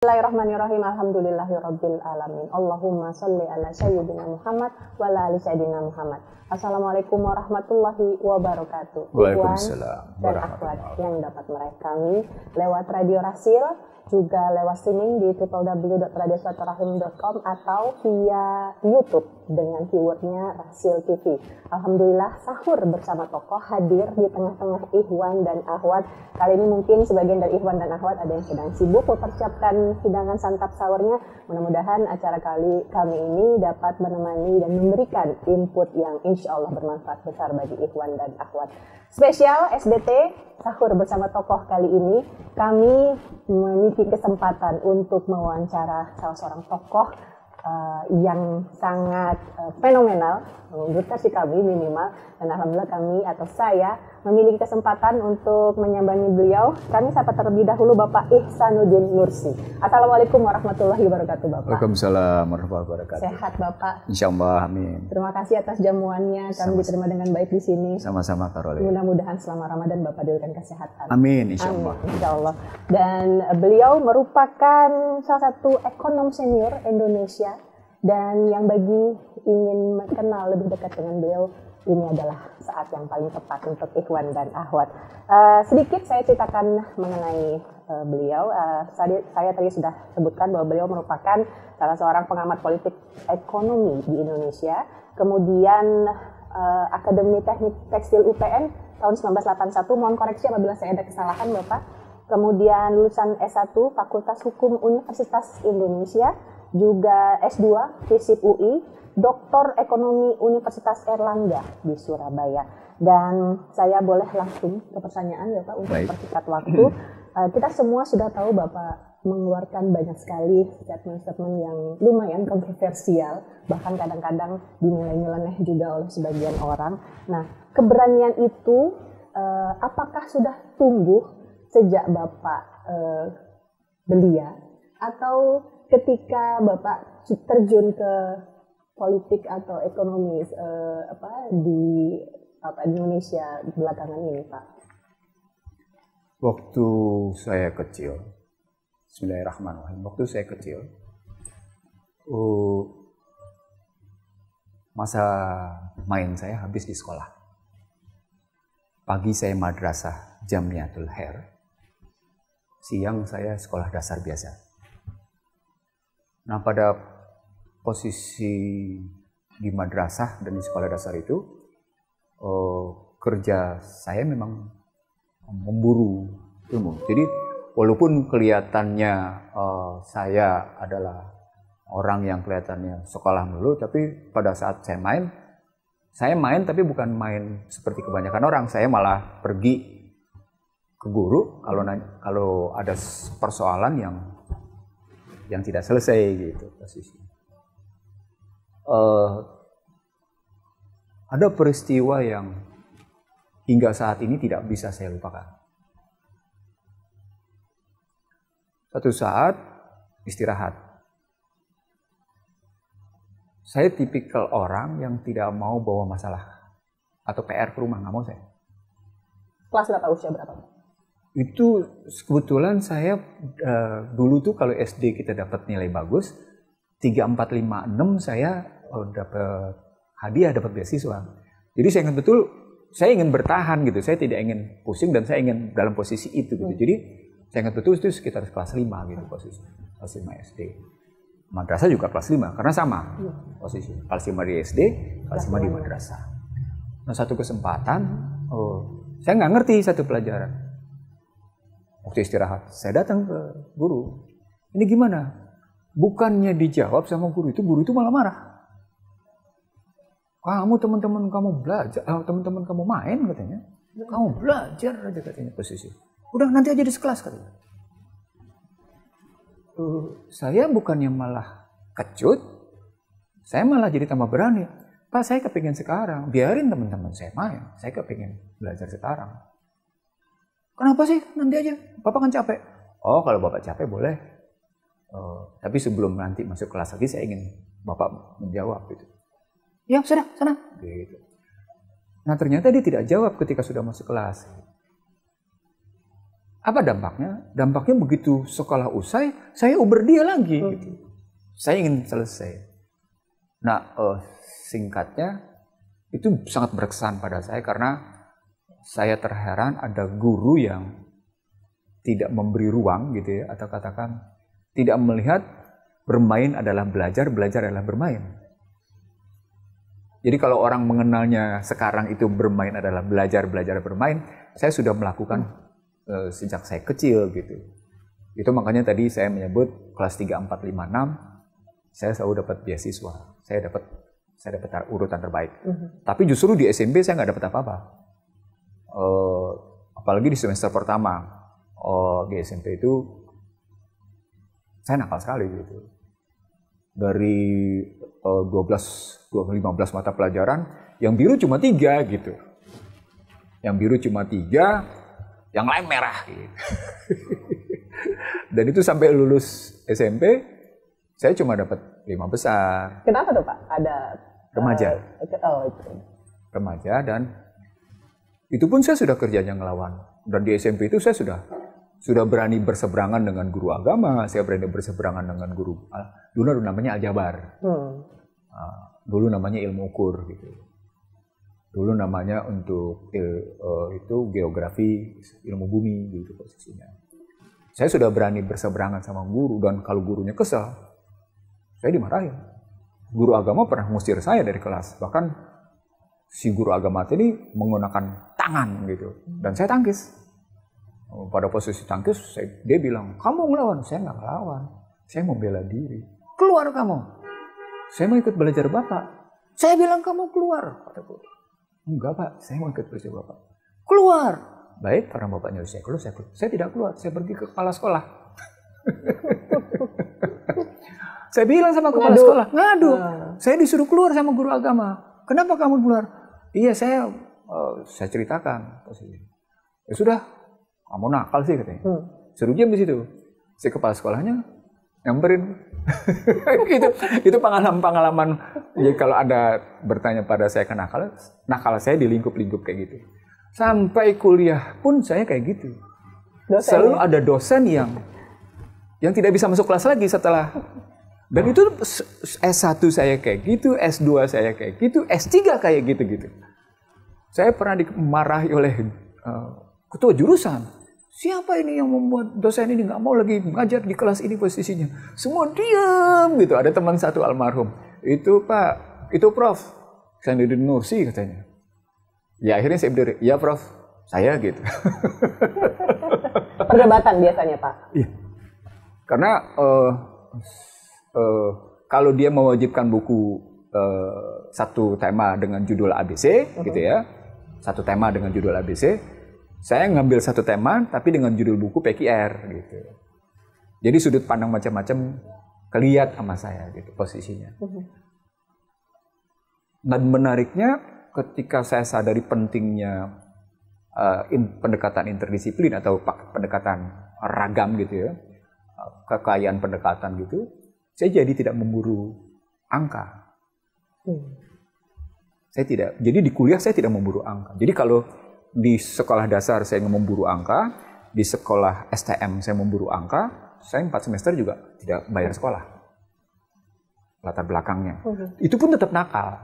Bismillahirrahmanirrahim. Alhamdulillahirabbil alamin. Allahumma shalli ala sayyidina Muhammad wa ala ali sayyidina Muhammad. Assalamualaikum warahmatullahi wabarakatuh. Waalaikumsalam. Dan yang dapat mereka kami lewat Radio Rasil, juga lewat streaming di www.radiosuatorahim.com atau via YouTube dengan keywordnya Rasil TV. Alhamdulillah sahur bersama tokoh hadir di tengah-tengah Ikhwan dan Ahwat. Kali ini mungkin sebagian dari Ikhwan dan Ahwat ada yang sedang sibuk mempersiapkan hidangan santap sahurnya. Mudah-mudahan acara kali kami ini dapat menemani dan memberikan input yang insya Allah bermanfaat besar bagi Ikhwan dan Ahwat. Spesial SBT sahur bersama tokoh kali ini kami memiliki kesempatan untuk mewawancara salah seorang tokoh uh, yang sangat uh, fenomenal menurut versi kami minimal dan alhamdulillah kami atau saya memiliki kesempatan untuk menyambangi beliau. Kami sapa terlebih dahulu Bapak Ihsanuddin Nursi. Assalamualaikum warahmatullahi wabarakatuh Bapak. Waalaikumsalam warahmatullahi wabarakatuh. Sehat Bapak. Insya Allah, amin. Terima kasih atas jamuannya, kami Sama. diterima dengan baik di sini. Sama-sama Karolin. Mudah-mudahan selama Ramadan Bapak diberikan kesehatan. Amin, insya Amin, insya Allah. Dan beliau merupakan salah satu ekonom senior Indonesia dan yang bagi ingin kenal lebih dekat dengan beliau ini adalah saat yang paling tepat untuk Ikhwan dan Ahwat. Uh, sedikit saya ceritakan mengenai uh, beliau. Uh, eh, saya, saya tadi sudah sebutkan bahwa beliau merupakan salah seorang pengamat politik ekonomi di Indonesia. Kemudian uh, Akademi Teknik Tekstil UPN tahun 1981. Mohon koreksi apabila saya ada kesalahan, Bapak. Kemudian lulusan S1 Fakultas Hukum Universitas Indonesia, juga S2 FISIP UI Doktor Ekonomi Universitas Erlangga di Surabaya. Dan saya boleh langsung ke pertanyaan ya Pak untuk Baik. waktu. Uh, kita semua sudah tahu Bapak mengeluarkan banyak sekali statement-statement yang lumayan kontroversial, bahkan kadang-kadang dinilai nyeleneh juga oleh sebagian orang. Nah, keberanian itu uh, apakah sudah tumbuh sejak Bapak uh, belia atau ketika Bapak terjun ke politik atau ekonomis uh, apa di apa Indonesia belakangan ini Pak? Waktu saya kecil, Bismillahirrahmanirrahim. Waktu saya kecil, uh, masa main saya habis di sekolah. Pagi saya madrasah jamnya her Siang saya sekolah dasar biasa. Nah pada posisi di madrasah dan di sekolah dasar itu uh, kerja saya memang memburu ilmu. Jadi walaupun kelihatannya uh, saya adalah orang yang kelihatannya sekolah dulu, tapi pada saat saya main, saya main tapi bukan main seperti kebanyakan orang. Saya malah pergi ke guru kalau kalau ada persoalan yang yang tidak selesai gitu posisinya uh, ada peristiwa yang hingga saat ini tidak bisa saya lupakan. Satu saat istirahat. Saya tipikal orang yang tidak mau bawa masalah atau PR ke rumah, nggak mau saya. Kelas berapa usia berapa? Itu kebetulan saya uh, dulu tuh kalau SD kita dapat nilai bagus, 3, 4, 5, 6 saya oh dapat hadiah, dapat beasiswa. Jadi saya ingin betul, saya ingin bertahan gitu. Saya tidak ingin pusing dan saya ingin dalam posisi itu gitu. Hmm. Jadi saya ingat betul itu sekitar kelas 5 gitu posisi. Kelas 5 SD. Madrasah juga kelas 5 karena sama iya. posisi. Kelas 5 di SD, kelas 5 di iya. madrasah. Nah, satu kesempatan oh, saya nggak ngerti satu pelajaran. Waktu istirahat, saya datang ke guru. Ini gimana? Bukannya dijawab sama guru itu, guru itu malah marah kamu teman-teman kamu belajar, eh, teman-teman kamu main katanya, kamu belajar aja katanya posisi. Udah nanti aja di sekelas katanya. Uh, saya bukannya malah kecut, saya malah jadi tambah berani. Pak saya kepingin sekarang, biarin teman-teman saya main, saya kepingin belajar sekarang. Kenapa sih nanti aja, bapak kan capek. Oh kalau bapak capek boleh. Uh, tapi sebelum nanti masuk kelas lagi saya ingin bapak menjawab itu ya sudah sana gitu. nah ternyata dia tidak jawab ketika sudah masuk kelas apa dampaknya dampaknya begitu sekolah usai saya uber dia lagi hmm. gitu. saya ingin selesai nah uh, singkatnya itu sangat berkesan pada saya karena saya terheran ada guru yang tidak memberi ruang gitu ya atau katakan tidak melihat bermain adalah belajar belajar adalah bermain jadi kalau orang mengenalnya sekarang itu bermain adalah belajar belajar bermain, saya sudah melakukan uh, sejak saya kecil gitu. Itu makanya tadi saya menyebut kelas 3 4 5 6 saya selalu dapat beasiswa. Saya dapat saya dapat urutan terbaik. Hmm. Tapi justru di SMP saya nggak dapat apa-apa. Uh, apalagi di semester pertama. uh, di SMP itu saya nakal sekali gitu dari uh, 12 15 mata pelajaran yang biru cuma tiga gitu yang biru cuma tiga yang lain merah gitu. dan itu sampai lulus SMP saya cuma dapat lima besar kenapa tuh pak ada remaja uh, oh, itu. remaja dan itu pun saya sudah kerjanya ngelawan dan di SMP itu saya sudah sudah berani berseberangan dengan guru agama, saya berani berseberangan dengan guru ah, dulu namanya aljabar, hmm. Ah, dulu namanya ilmu ukur gitu, dulu namanya untuk il, uh, itu geografi ilmu bumi gitu posisinya. Saya sudah berani berseberangan sama guru dan kalau gurunya kesel, saya dimarahin. Guru agama pernah ngusir saya dari kelas, bahkan si guru agama ini menggunakan tangan gitu, dan saya tangkis Oh, pada posisi tangkis, saya, dia bilang, kamu ngelawan. Saya nggak ngelawan. Saya membela diri. Keluar kamu. Saya mau ikut belajar Bapak. Saya bilang kamu keluar. Kataku. Enggak Pak, saya mau ikut belajar Bapak. Keluar. Baik, karena Bapak nyuruh saya keluar, saya keluar. Saya tidak keluar, saya pergi ke kepala sekolah. saya bilang sama kepala ngadu. sekolah, ngadu. Nah. Saya disuruh keluar sama guru agama. Kenapa kamu keluar? Iya, saya uh, saya ceritakan. Ya sudah, Ah, mau nakal sih katanya hmm. suruh diam di situ si kepala sekolahnya nyamperin gitu. itu itu pengalaman pengalaman ya, Jadi kalau ada bertanya pada saya kenakal nakal saya di lingkup lingkup kayak gitu sampai kuliah pun saya kayak gitu dosen selalu ya? ada dosen yang yang tidak bisa masuk kelas lagi setelah dan itu S1 saya kayak gitu, S2 saya kayak gitu, S3 kayak gitu-gitu. Saya pernah dimarahi oleh uh, ketua jurusan Siapa ini yang membuat dosen ini nggak mau lagi mengajar di kelas ini posisinya? Semua diam gitu. Ada teman satu almarhum. Itu Pak, itu Prof. Saya Sainuddin Nursi katanya. Ya akhirnya saya berdiri, ya Prof, saya gitu. Perdebatan biasanya Pak. Iya. Karena uh, uh, kalau dia mewajibkan buku uh, satu tema dengan judul ABC, uh -huh. gitu mm-hmm. ya, satu tema dengan judul ABC, saya ngambil satu tema tapi dengan judul buku PKR gitu. Jadi sudut pandang macam-macam kelihatan sama saya gitu posisinya. Mhm. Dan menariknya ketika saya sadari pentingnya uh, in, pendekatan interdisiplin atau pendekatan ragam gitu ya, eh, kekayaan pendekatan gitu, saya jadi tidak memburu angka. Hmm. Saya tidak. Jadi di kuliah saya tidak memburu angka. Jadi kalau di sekolah dasar saya memburu angka, di sekolah STM saya memburu angka, saya empat semester juga tidak bayar sekolah. Latar belakangnya. Uh-huh. Itu pun tetap nakal.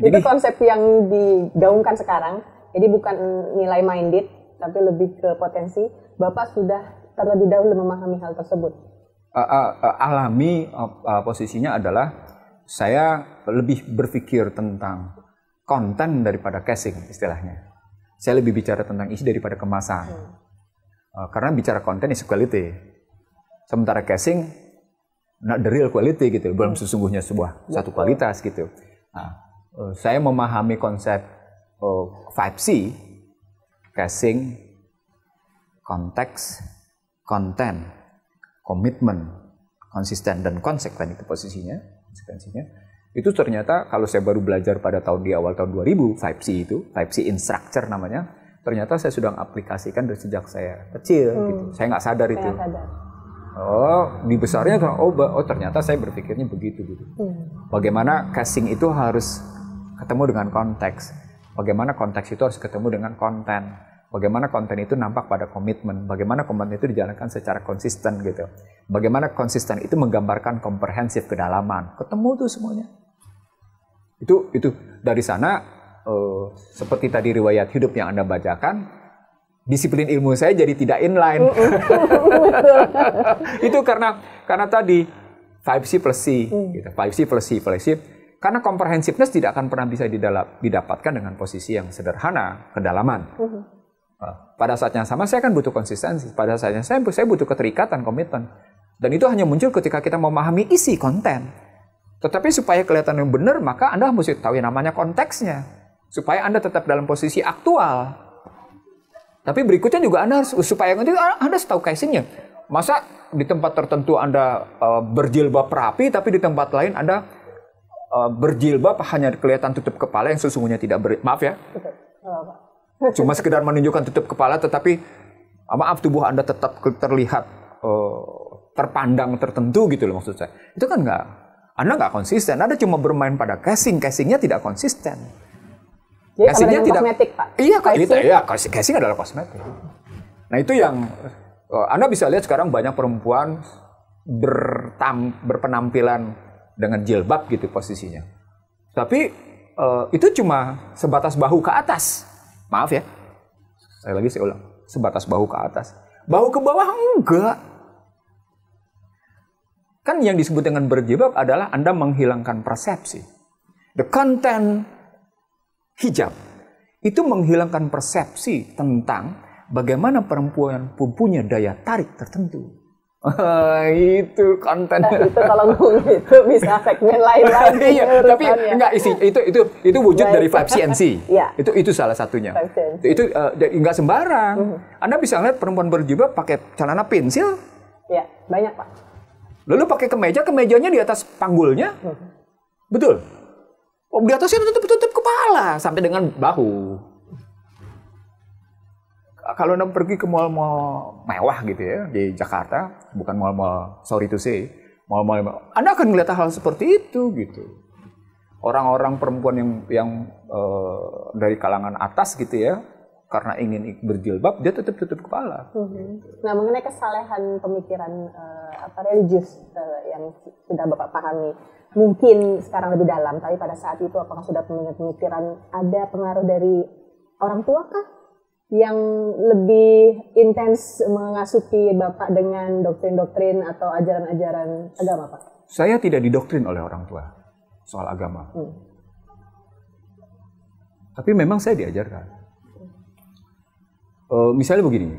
Jadi, Itu konsep yang digaungkan sekarang. Jadi bukan nilai minded, tapi lebih ke potensi. Bapak sudah terlebih dahulu memahami hal tersebut. Uh, uh, uh, alami uh, uh, posisinya adalah saya lebih berpikir tentang konten daripada casing istilahnya. Saya lebih bicara tentang isi daripada kemasan. Hmm. Uh, karena bicara konten is quality. Sementara casing not the real quality gitu, belum hmm. sesungguhnya sebuah hmm. satu kualitas gitu. Nah, uh, saya memahami konsep uh, eh, 5C, casing, konteks, konten, komitmen, konsisten dan konsekuen itu posisinya, konsekuensinya itu ternyata kalau saya baru belajar pada tahun di awal tahun 2000 5 c itu 5 c instructor namanya ternyata saya sudah aplikasikan dari sejak saya kecil hmm. gitu saya nggak sadar saya itu sadar. oh di besarnya kan, oh, oh ternyata saya berpikirnya begitu gitu hmm. bagaimana casing itu harus ketemu dengan konteks bagaimana konteks itu harus ketemu dengan konten bagaimana konten itu nampak pada komitmen bagaimana komitmen itu dijalankan secara konsisten gitu bagaimana konsisten itu menggambarkan komprehensif kedalaman ketemu tuh semuanya itu itu dari sana uh, seperti tadi riwayat hidup yang Anda bacakan, disiplin ilmu saya jadi tidak inline. itu karena karena tadi 5C plus C, hmm. gitu. 5C plus C plus C. Karena comprehensiveness tidak akan pernah bisa didapatkan dengan posisi yang sederhana, kedalaman. Mm-hmm. Ah, pada saat yang sama saya kan butuh konsistensi. Pada saat yang sama saya butuh keterikatan, komitmen. Dan itu hanya muncul ketika kita memahami isi konten. Tetapi supaya kelihatan yang benar, maka Anda mesti tahu yang namanya konteksnya. Supaya Anda tetap dalam posisi aktual. Tapi berikutnya juga Anda harus, supaya Anda harus tahu casingnya. Masa di tempat tertentu Anda eh, berjilbab rapi, tapi di tempat lain Anda eh, berjilbab hanya kelihatan tutup kepala yang sesungguhnya tidak ber... Maaf ya. Cuma sekedar menunjukkan tutup kepala, tetapi ah, maaf tubuh Anda tetap terlihat eh, terpandang tertentu gitu loh maksud saya. Itu kan nggak anda nggak konsisten. Anda cuma bermain pada casing, casingnya tidak konsisten. Jadi casingnya tidak. Kosmetik, Pak. Iya, casing. Ini, iya, casing adalah kosmetik. Nah itu yang eh, Anda bisa lihat sekarang banyak perempuan bertam, berpenampilan dengan jilbab gitu posisinya. Tapi eh, itu cuma sebatas bahu ke atas. Maaf ya, saya lagi saya ulang, sebatas bahu ke atas. Bahu ke bawah enggak Kan yang disebut dengan berjilbab adalah Anda menghilangkan persepsi. The content hijab itu menghilangkan persepsi tentang bagaimana perempuan punya daya tarik tertentu. itu konten. Nah, itu kalau ngomong itu bisa segmen lain lagi. iya, tapi ya. enggak isi itu itu itu wujud Baik. dari vibe CNC. ya. Itu itu salah satunya. Vibes itu uh, enggak sembarang. Uh mhm. -huh. Anda bisa lihat perempuan berjubah pakai celana pensil. Ya, banyak, Pak. Lalu pakai kemeja, kemejanya di atas panggulnya. Betul. Oh, di atasnya tutup-tutup kepala sampai dengan bahu. Kalau Anda pergi ke mall-mall mewah gitu ya di Jakarta, bukan mall-mall sorry to say, mall-mall Anda akan melihat hal seperti itu gitu. Orang-orang perempuan yang yang uh, dari kalangan atas gitu ya, karena ingin berjilbab dia tetap tutup kepala. Mm-hmm. Nah mengenai kesalehan pemikiran uh, apa religius uh, yang sudah bapak pahami mungkin sekarang lebih dalam tapi pada saat itu apakah sudah pemikiran ada pengaruh dari orang tua kah yang lebih intens mengasupi bapak dengan doktrin-doktrin atau ajaran-ajaran agama pak? Saya tidak didoktrin oleh orang tua soal agama. Hmm. Tapi memang saya diajarkan Eh, misalnya begini,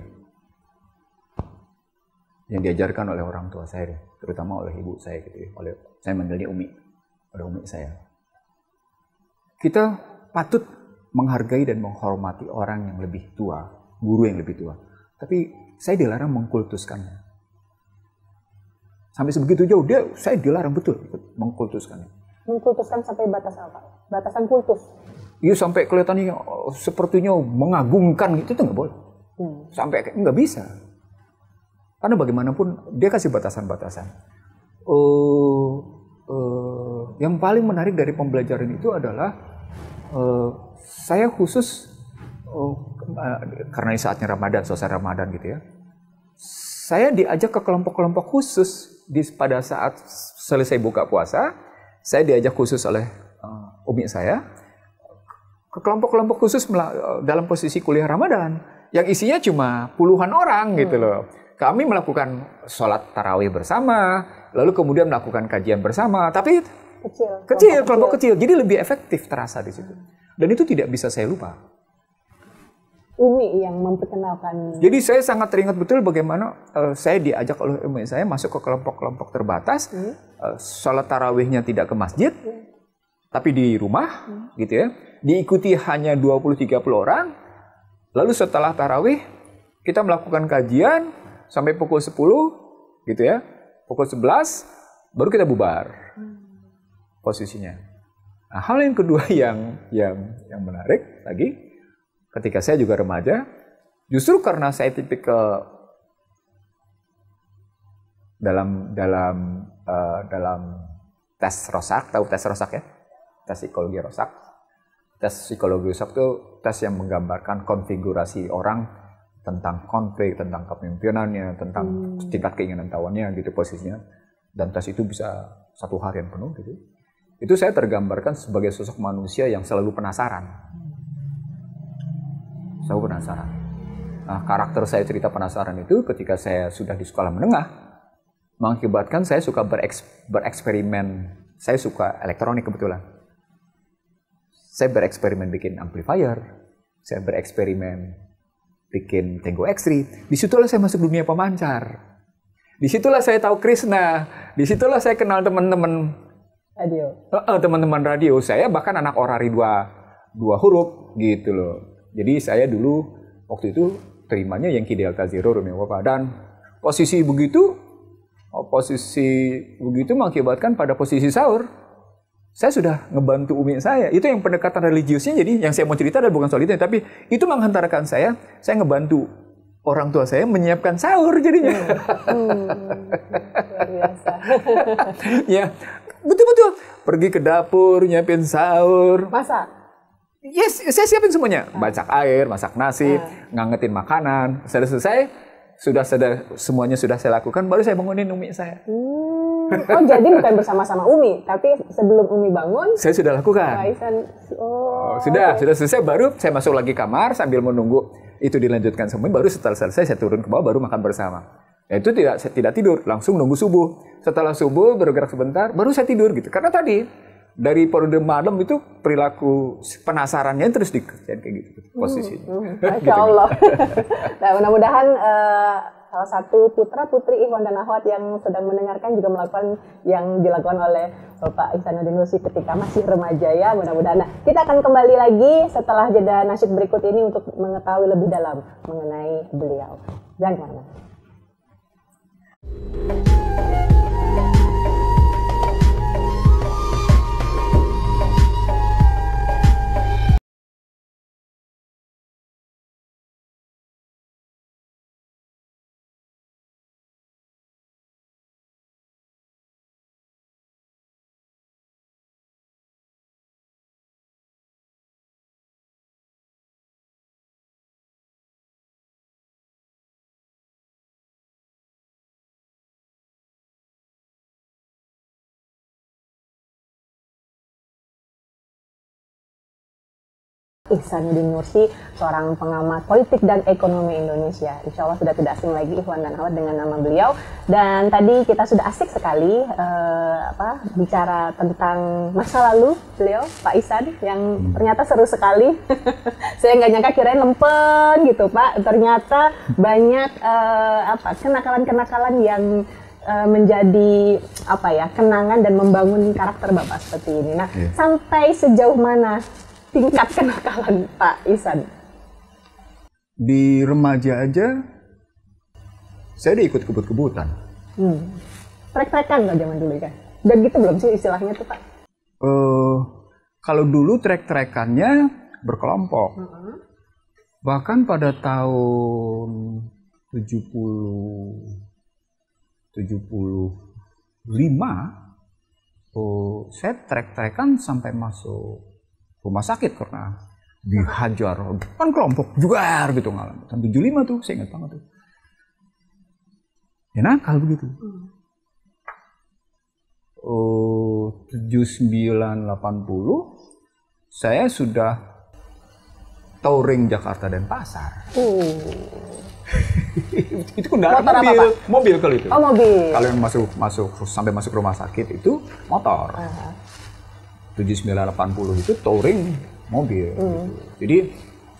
yang diajarkan oleh orang tua saya, terutama oleh ibu saya gitu ya. oleh saya manggilnya Umi, oleh Umi saya. Kita patut menghargai dan menghormati orang yang lebih tua, guru yang lebih tua. Tapi saya dilarang mengkultuskannya. Sampai sebegitu jauh dia saya dilarang betul mengkultuskannya. Mengkultuskan sampai batas apa? Batasan kultus. Iya sampai kelihatannya oh, sepertinya mengagumkan gitu tuh nggak boleh. Hmm. Sampai nggak bisa. Karena bagaimanapun dia kasih batasan-batasan. Uh, uh, yang paling menarik dari pembelajaran itu adalah uh, saya khusus oh, karena ini saatnya Ramadan, selesai Ramadan gitu ya. Saya diajak ke kelompok-kelompok khusus di pada saat selesai buka puasa, saya diajak khusus oleh uh, umi saya ke kelompok-kelompok khusus dalam posisi kuliah Ramadan yang isinya cuma puluhan orang hmm. gitu loh. Kami melakukan sholat tarawih bersama, lalu kemudian melakukan kajian bersama, tapi kecil, kecil kelompok, kelompok kecil. kecil, jadi lebih efektif terasa di situ. Dan itu tidak bisa saya lupa. Umi yang memperkenalkan. Jadi saya sangat teringat betul bagaimana uh, saya diajak oleh umi saya masuk ke kelompok-kelompok terbatas, hmm. uh, sholat tarawihnya tidak ke masjid, hmm. tapi di rumah, hmm. gitu ya diikuti hanya 20-30 orang. Lalu setelah tarawih, kita melakukan kajian sampai pukul 10, gitu ya. Pukul 11, baru kita bubar posisinya. Nah, hal yang kedua yang yang yang menarik lagi, ketika saya juga remaja, justru karena saya tipikal dalam dalam uh, dalam tes rosak, tahu tes rosak ya, tes psikologi rosak tes psikologi rusak itu tes yang menggambarkan konfigurasi orang tentang konflik, tentang kepemimpinannya, tentang hmm. tingkat keinginan tawannya gitu posisinya. Dan tes itu bisa satu yang penuh gitu. Itu saya tergambarkan sebagai sosok manusia yang selalu penasaran. Selalu penasaran. Nah, karakter saya cerita penasaran itu ketika saya sudah di sekolah menengah mengakibatkan saya suka bereks bereksperimen. Saya suka elektronik kebetulan saya bereksperimen bikin amplifier, saya bereksperimen bikin Tango X3. Disitulah saya masuk dunia pemancar. Disitulah saya tahu Krishna. Disitulah saya kenal teman-teman radio. teman teman-teman radio. Saya bahkan anak orari dua dua huruf gitu loh. Jadi saya dulu waktu itu terimanya yang Ki Delta Zero Romeo Papa dan posisi begitu oh, posisi begitu mengakibatkan pada posisi sahur saya sudah ngebantu umi saya. Itu yang pendekatan religiusnya. Jadi yang saya mau cerita adalah bukan soal itu, tapi itu menghantarkan saya, saya ngebantu orang tua saya menyiapkan sahur jadinya. Hmm. Hmm. ya, betul-betul pergi ke dapur nyiapin sahur. Masak. Yes, saya siapin semuanya. Ah. Masak air, masak nasi, uh. ngangetin makanan. Sudah selesai, sudah sudah semuanya sudah saya lakukan. Baru saya bangunin umi saya. Hmm Oh jadi bukan bersama-sama Umi, tapi sebelum Umi bangun. Saya sudah lakukan. Oh, Oh. Sudah, sudah selesai. Baru saya masuk lagi kamar sambil menunggu itu dilanjutkan semua. Baru setelah selesai saya turun ke bawah baru makan bersama. Ya, itu tidak saya tidak tidur, langsung nunggu subuh. Setelah subuh bergerak sebentar, baru saya tidur gitu. Karena tadi dari periode malam itu perilaku penasarannya terus dikerjain kayak gitu posisinya. Hmm, hmm. hmm. Gitu, gitu. Masya Allah. nah mudah-mudahan. Uh, salah satu putra putri Ikhwan dan Ahwat yang sedang mendengarkan juga melakukan yang dilakukan oleh Bapak Ihsanuddin Lusi ketika masih remaja ya mudah-mudahan. Nah, kita akan kembali lagi setelah jeda nasib berikut ini untuk mengetahui lebih dalam mengenai beliau. Jangan kemana-mana. Ihsan Ihsanuddin Mursi, seorang pengamat politik dan ekonomi Indonesia. Insya Allah sudah tidak asing lagi Ikhwan dan Awad dengan nama beliau. Dan tadi kita sudah asik sekali uh, apa bicara tentang masa lalu beliau, Pak Ihsan, yang hmm. ternyata seru sekali. Saya nggak nyangka kirain lempen gitu Pak, ternyata banyak uh, apa kenakalan-kenakalan yang eh, menjadi apa ya kenangan dan membangun karakter bapak seperti ini. Nah, yeah. sampai sejauh mana tingkat kenakalan Pak Isan? Di remaja aja, saya diikut kebut-kebutan. Hmm. Trek-trekan nggak zaman dulu kan? Dan gitu belum sih istilahnya tuh Pak? Uh, kalau dulu trek-trekannya berkelompok. Uh hmm. -huh. Bahkan pada tahun 70 75 oh, saya trek-trekan sampai masuk rumah sakit karena dihajar kan kelompok juga gitu ngalamin tahun 75 tuh saya ingat banget tuh ya nakal begitu oh 7980 saya sudah touring Jakarta dan Pasar oh itu kendaraan motor mobil, mobil kalau itu. Oh mobil. Kalau yang masuk masuk sampai masuk rumah sakit itu motor. Uh -huh. 7980 itu touring mobil. Mm. Gitu. Hmm. Jadi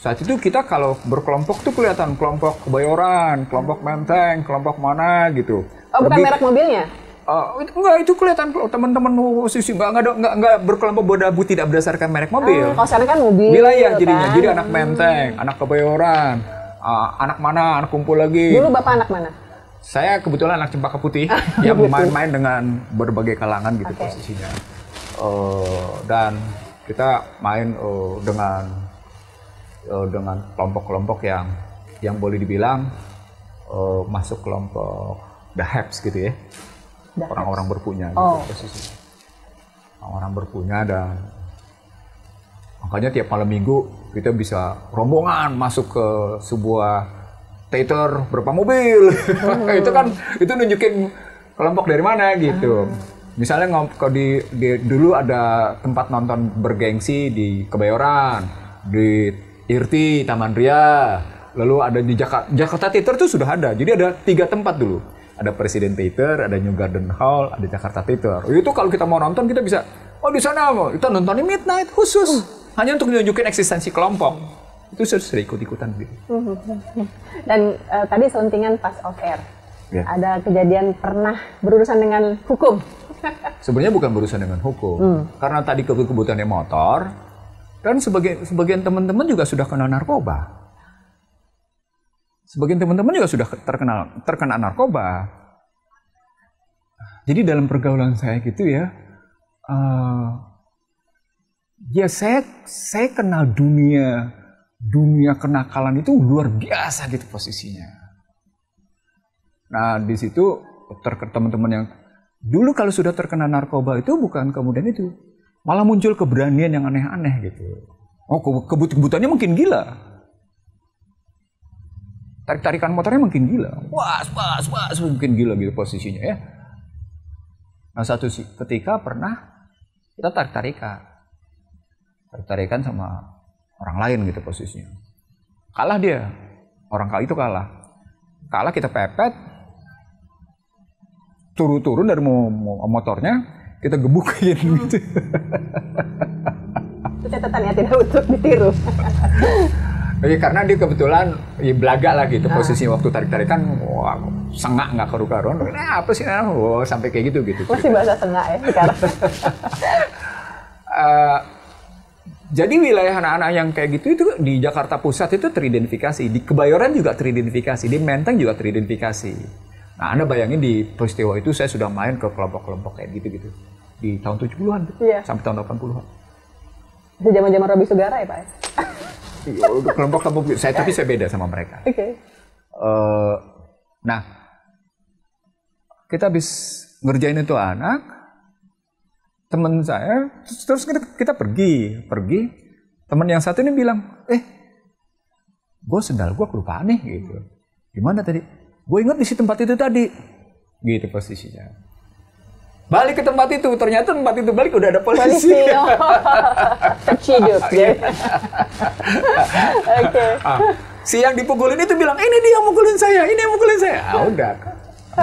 saat itu kita kalau berkelompok tuh kelihatan kelompok Kebayoran, kelompok Menteng, kelompok mana gitu. Oh, bukan Lebih, merek mobilnya? Uh, itu, enggak, itu kelihatan teman-teman posisi enggak enggak enggak enggak berkelompok bodabu tidak berdasarkan merek oh, mobil. Ah, kalau kan mobil. Wilayah gitu jadinya. Kan? Jadi anak Menteng, hmm. anak Kebayoran, uh, anak mana, anak kumpul lagi. Dulu Bapak anak mana? Saya kebetulan anak Cempaka Putih yang main-main dengan berbagai kalangan gitu okay. posisinya uh, dan kita main uh, dengan uh, dengan kelompok-kelompok yang yang boleh dibilang uh, masuk kelompok the haps gitu ya orang-orang berpunya gitu oh. orang-orang berpunya dan makanya tiap malam minggu kita bisa rombongan masuk ke sebuah teater berapa mobil oh. itu kan itu nunjukin kelompok dari mana gitu. uh-huh. Misalnya ngom kalau di, di dulu ada tempat nonton bergengsi di Kebayoran, di Irti, Taman Ria, lalu ada di Jakarta Jakarta Theater itu sudah ada. Jadi ada tiga tempat dulu. Ada Presiden Theater, ada New Garden Hall, ada Jakarta Theater. Itu kalau kita mau nonton kita bisa oh di sana mau, kita nonton di Midnight khusus uh. hanya untuk menunjukkan eksistensi kelompok. Itu sudah, sudah ikut-ikutan gitu. Dan uh, tadi selentingan pas off air. Yeah. Ada kejadian pernah berurusan dengan hukum Sebenarnya bukan berurusan dengan hukum. Hmm. Karena tadi kebutuhannya motor dan sebagian sebagian teman-teman juga sudah kena narkoba. Sebagian teman-teman juga sudah terkenal terkena narkoba. Jadi dalam pergaulan saya gitu ya, uh, ya saya saya kenal dunia dunia kenakalan itu luar biasa gitu posisinya. Nah di situ teman-teman yang Dulu kalau sudah terkena narkoba itu bukan kemudian itu. Malah muncul keberanian yang aneh-aneh gitu. Oh kebut-kebutannya mungkin gila. Tarik-tarikan motornya mungkin gila. Was, was, was, mungkin gila gitu posisinya ya. Nah satu ketika pernah kita tarik-tarikan. Tarik-tarikan sama orang lain gitu posisinya. Kalah dia. Orang kali itu kalah. Kalah kita pepet, turun-turun dari motornya kita gebukin hmm. gitu. Itu catatan ya tidak untuk ditiru. Iya karena dia kebetulan ya belaga lah gitu nah. posisi waktu tarik tarikan kan, wah sengak nggak karu karuan nah, apa sih nah, oh, wow, sampai kayak gitu gitu masih bahasa sengak ya sekarang uh, jadi wilayah anak-anak yang kayak gitu itu di Jakarta Pusat itu teridentifikasi di Kebayoran juga teridentifikasi di Menteng juga teridentifikasi Nah, Anda bayangin di peristiwa itu saya sudah main ke kelompok-kelompok kayak gitu-gitu. Di tahun 70-an iya. sampai tahun 80-an. Di zaman-zaman Robi Sugara ya, Pak? Iya, kelompok-kelompok gitu. saya tapi saya beda sama mereka. Oke. Okay. Uh, eh, nah, kita habis ngerjain itu anak, teman saya terus kita, kita pergi, pergi. Teman yang satu ini bilang, "Eh, gue sendal gue kelupaan nih." gitu. Gimana tadi? gue inget di si tempat itu tadi gitu posisinya balik ke tempat itu ternyata tempat itu balik udah ada polisi, polisi oh. terciduk ya oke ah, si yang dipukulin itu bilang ini dia mukulin saya ini yang mukulin saya ah udah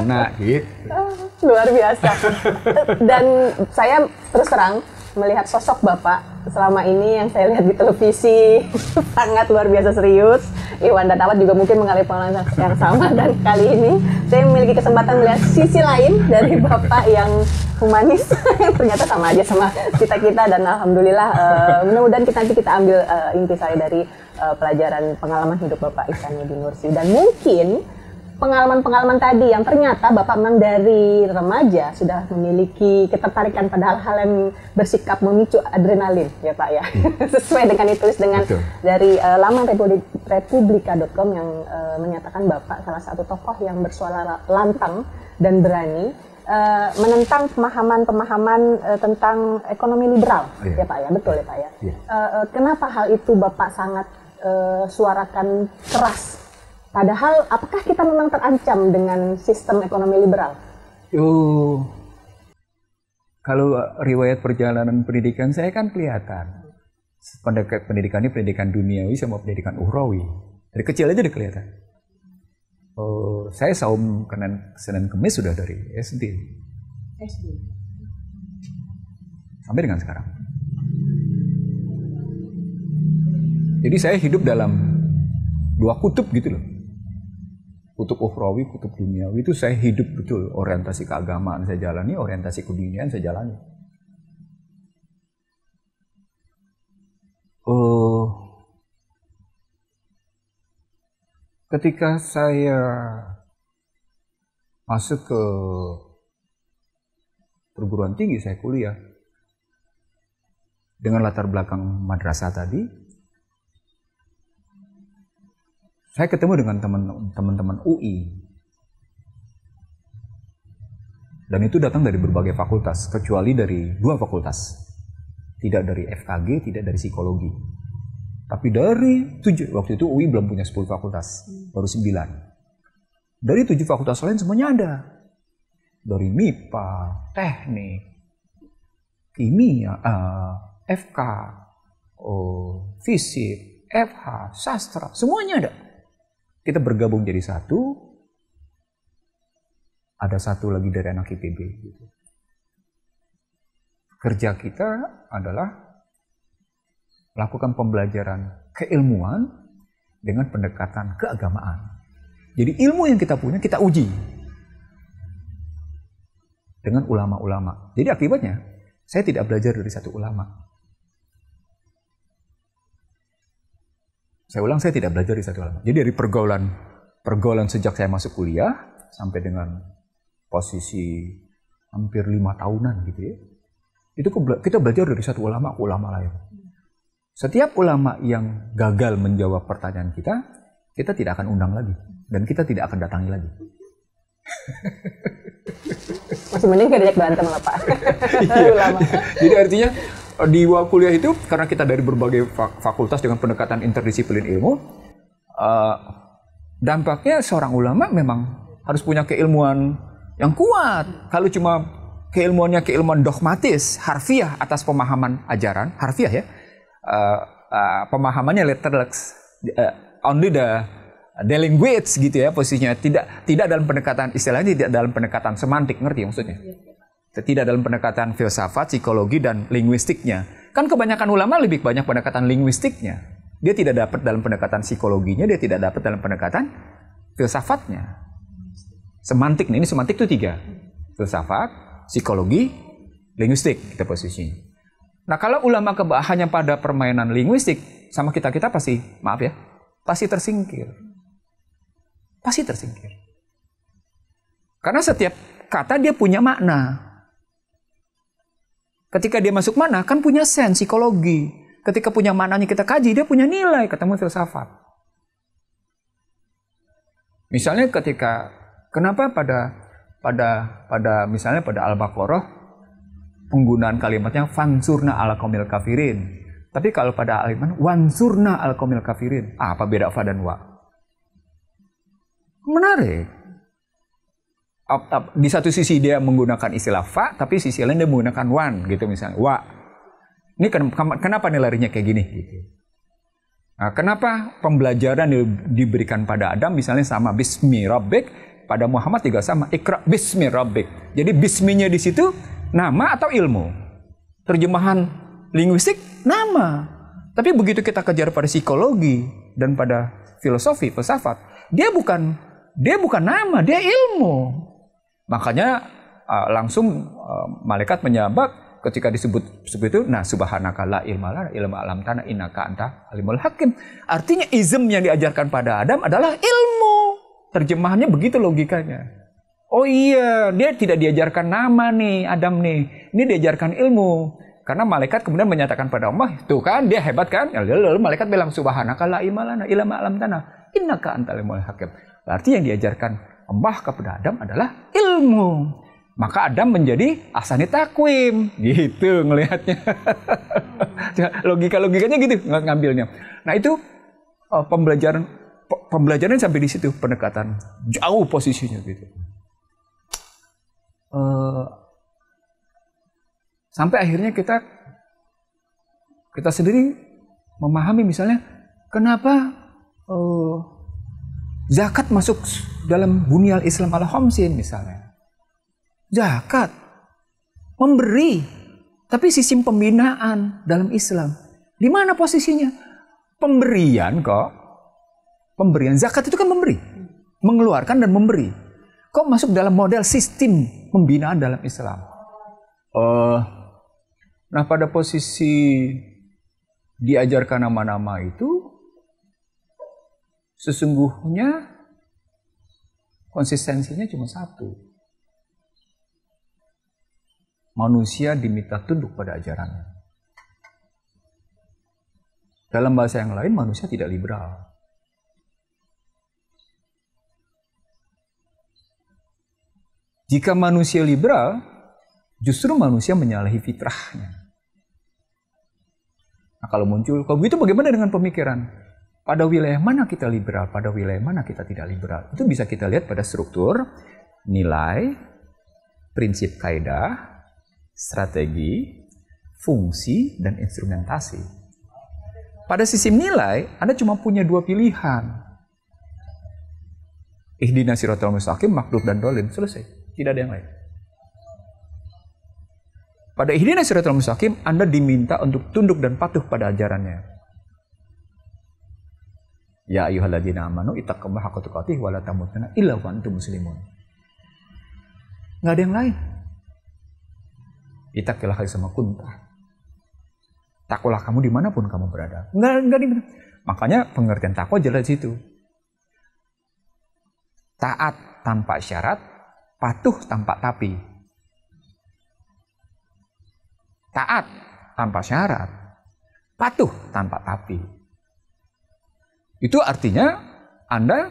nah gitu ah, luar biasa dan saya terus terang melihat sosok Bapak selama ini yang saya lihat di televisi sangat luar biasa serius. Iwan dan Awad juga mungkin mengalami pengalaman yang sama dan kali ini saya memiliki kesempatan melihat sisi lain dari Bapak yang humanis yang ternyata sama aja sama kita-kita dan alhamdulillah uh, mudah-mudahan kita nanti kita ambil uh, inti saya dari uh, pelajaran pengalaman hidup Bapak di Nursi dan mungkin pengalaman-pengalaman tadi yang ternyata Bapak memang dari remaja sudah memiliki ketertarikan pada hal-hal yang bersikap memicu adrenalin ya Pak ya. Hmm. Sesuai dengan ditulis dengan Betul. dari uh, laman republika.com yang uh, menyatakan Bapak salah satu tokoh yang bersuara lantang dan berani eh, menentang pemahaman-pemahaman tentang ekonomi liberal yeah. ya Pak ya. Betul ya Pak ya. Yeah. Iya. kenapa hal itu Bapak sangat uh, suarakan keras Padahal apakah kita memang terancam dengan sistem ekonomi liberal? Yo, kalau uh, riwayat perjalanan pendidikan saya kan kelihatan. Pendekat ini pendidikan duniawi sama pendidikan uhrawi. Dari kecil aja udah kelihatan. Oh, saya saum Senin, Senin Kemis sudah dari SD. SD. Sampai dengan sekarang. Jadi saya hidup dalam dua kutub gitu loh kutub ukhrawi, kutub duniawi itu saya hidup betul orientasi keagamaan saya jalani, orientasi keduniaan saya jalani. Uh, ketika saya masuk ke perguruan tinggi saya kuliah dengan latar belakang madrasah tadi, Saya ketemu dengan teman-teman UI. Dan itu datang dari berbagai fakultas, kecuali dari dua fakultas. Tidak dari FKG, tidak dari psikologi. Tapi dari tujuh, waktu itu UI belum punya sepuluh fakultas, baru sembilan. Dari tujuh fakultas lain semuanya ada. Dari MIPA, teknik, kimia, uh, eh, FK, oh, fisik, FH, sastra, semuanya ada. Kita bergabung jadi satu, ada satu lagi dari anak IPB. Gitu. Kerja kita adalah melakukan pembelajaran keilmuan dengan pendekatan keagamaan. Jadi ilmu yang kita punya kita uji dengan ulama-ulama. Jadi akibatnya saya tidak belajar dari satu ulama, Saya ulang, saya tidak belajar di satu alamat. Jadi dari pergaulan, pergaulan sejak saya masuk kuliah sampai dengan posisi hampir lima tahunan gitu ya. Itu kita belajar dari satu ulama ke ulama lain. Ya. Setiap ulama yang gagal menjawab pertanyaan kita, kita tidak akan undang lagi dan kita tidak akan datangi lagi. Masih mending kerja diajak lah Pak. Iya. Jadi artinya di kuliah itu karena kita dari berbagai fakultas dengan pendekatan interdisiplin ilmu uh, dampaknya seorang ulama memang harus punya keilmuan yang kuat kalau cuma keilmuannya keilmuan dogmatis harfiah atas pemahaman ajaran harfiah ya uh, uh, pemahamannya letterless uh, only the language gitu ya posisinya tidak tidak dalam pendekatan istilahnya tidak dalam pendekatan semantik ngerti maksudnya iya. Tidak dalam pendekatan filsafat, psikologi, dan linguistiknya. Kan kebanyakan ulama lebih banyak pendekatan linguistiknya. Dia tidak dapat dalam pendekatan psikologinya, dia tidak dapat dalam pendekatan filsafatnya. Semantik nih, ini semantik itu tiga. Filsafat, psikologi, linguistik kita posisinya. Nah kalau ulama kebahannya hanya pada permainan linguistik, sama kita-kita pasti, maaf ya, pasti tersingkir. Pasti tersingkir. Karena setiap kata dia punya makna. Ketika dia masuk mana, kan punya sen, psikologi. Ketika punya mananya kita kaji, dia punya nilai, ketemu filsafat. Misalnya ketika, kenapa pada pada pada misalnya pada Al-Baqarah penggunaan kalimatnya fansurna ala komil kafirin. Tapi kalau pada Al-Iman, wansurna al komil kafirin. Ah, apa beda fa dan wa? Menarik di satu sisi dia menggunakan istilah fa, tapi sisi lain dia menggunakan wan gitu misalnya. Wa. Ini kenapa nih larinya kayak gini gitu. Nah, kenapa pembelajaran diberikan pada Adam misalnya sama bismi rabbik, pada Muhammad juga sama ikra bismi rabbik. Jadi bisminya di situ nama atau ilmu. Terjemahan linguistik nama. Tapi begitu kita kejar pada psikologi dan pada filosofi, filsafat, dia bukan dia bukan nama, dia ilmu. Makanya uh, langsung uh, malaikat menyambak ketika disebut seperti itu, nah subhanaka la ilma ilmu ilma alam tanah innaka anta alimul hakim. Artinya izm yang diajarkan pada Adam adalah ilmu. Terjemahannya begitu logikanya. Oh iya, dia tidak diajarkan nama nih Adam nih. Ini diajarkan ilmu. Karena malaikat kemudian menyatakan pada Allah, tuh kan dia hebat kan? Ya, lalu malaikat bilang subhanaka la ilma ilmu ilma alam tanah innaka anta alimul hakim. Berarti yang diajarkan Allah kepada Adam adalah ilmu. Maka Adam menjadi asani takwim. Gitu ngelihatnya. Logika-logikanya gitu ngambilnya. Nah itu eh, pembelajaran pembelajaran sampai di situ pendekatan. Jauh posisinya gitu. Eh, sampai akhirnya kita kita sendiri memahami misalnya kenapa eh, Zakat masuk dalam bunyal Islam ala homsin misalnya. Zakat memberi tapi sistem pembinaan dalam Islam. Di mana posisinya? Pemberian kok. Pemberian zakat itu kan memberi, mengeluarkan dan memberi. Kok masuk dalam model sistem pembinaan dalam Islam? Uh, nah pada posisi diajarkan nama-nama itu Sesungguhnya konsistensinya cuma satu. Manusia diminta tunduk pada ajarannya. Dalam bahasa yang lain, manusia tidak liberal. Jika manusia liberal, justru manusia menyalahi fitrahnya. Nah, kalau muncul, kalau begitu bagaimana dengan pemikiran? Pada wilayah mana kita liberal, pada wilayah mana kita tidak liberal. Itu bisa kita lihat pada struktur, nilai, prinsip kaidah, strategi, fungsi, dan instrumentasi. Pada sisi nilai, Anda cuma punya dua pilihan. Ihdina siratul mustaqim, makhluk dan dolim. Selesai. Tidak ada yang lain. Pada ihdina siratul mustaqim, Anda diminta untuk tunduk dan patuh pada ajarannya. Ya ayyuhalladzina amanu ittaqullaha haqqa tuqatih wa la tamutunna illa wa antum muslimun. Enggak ada yang lain. Ittaqillaha sama kunta. takulah kamu dimanapun kamu berada. Enggak enggak dimana Makanya pengertian takwa jelas itu. Taat tanpa syarat, patuh tanpa tapi. Taat tanpa syarat, patuh tanpa tapi itu artinya Anda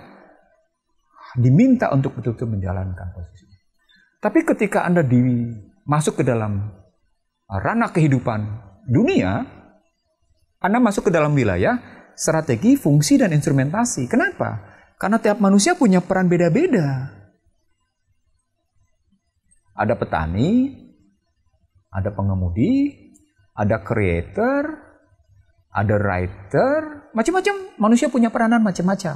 diminta untuk betul-betul menjalankan posisi. Tapi ketika Anda di, masuk ke dalam uh, ranah kehidupan dunia, Anda masuk ke dalam wilayah strategi, fungsi, dan instrumentasi. Kenapa? Karena tiap manusia punya peran beda-beda. Ada petani, ada pengemudi, ada creator, ada writer, macam-macam. Manusia punya peranan macam-macam.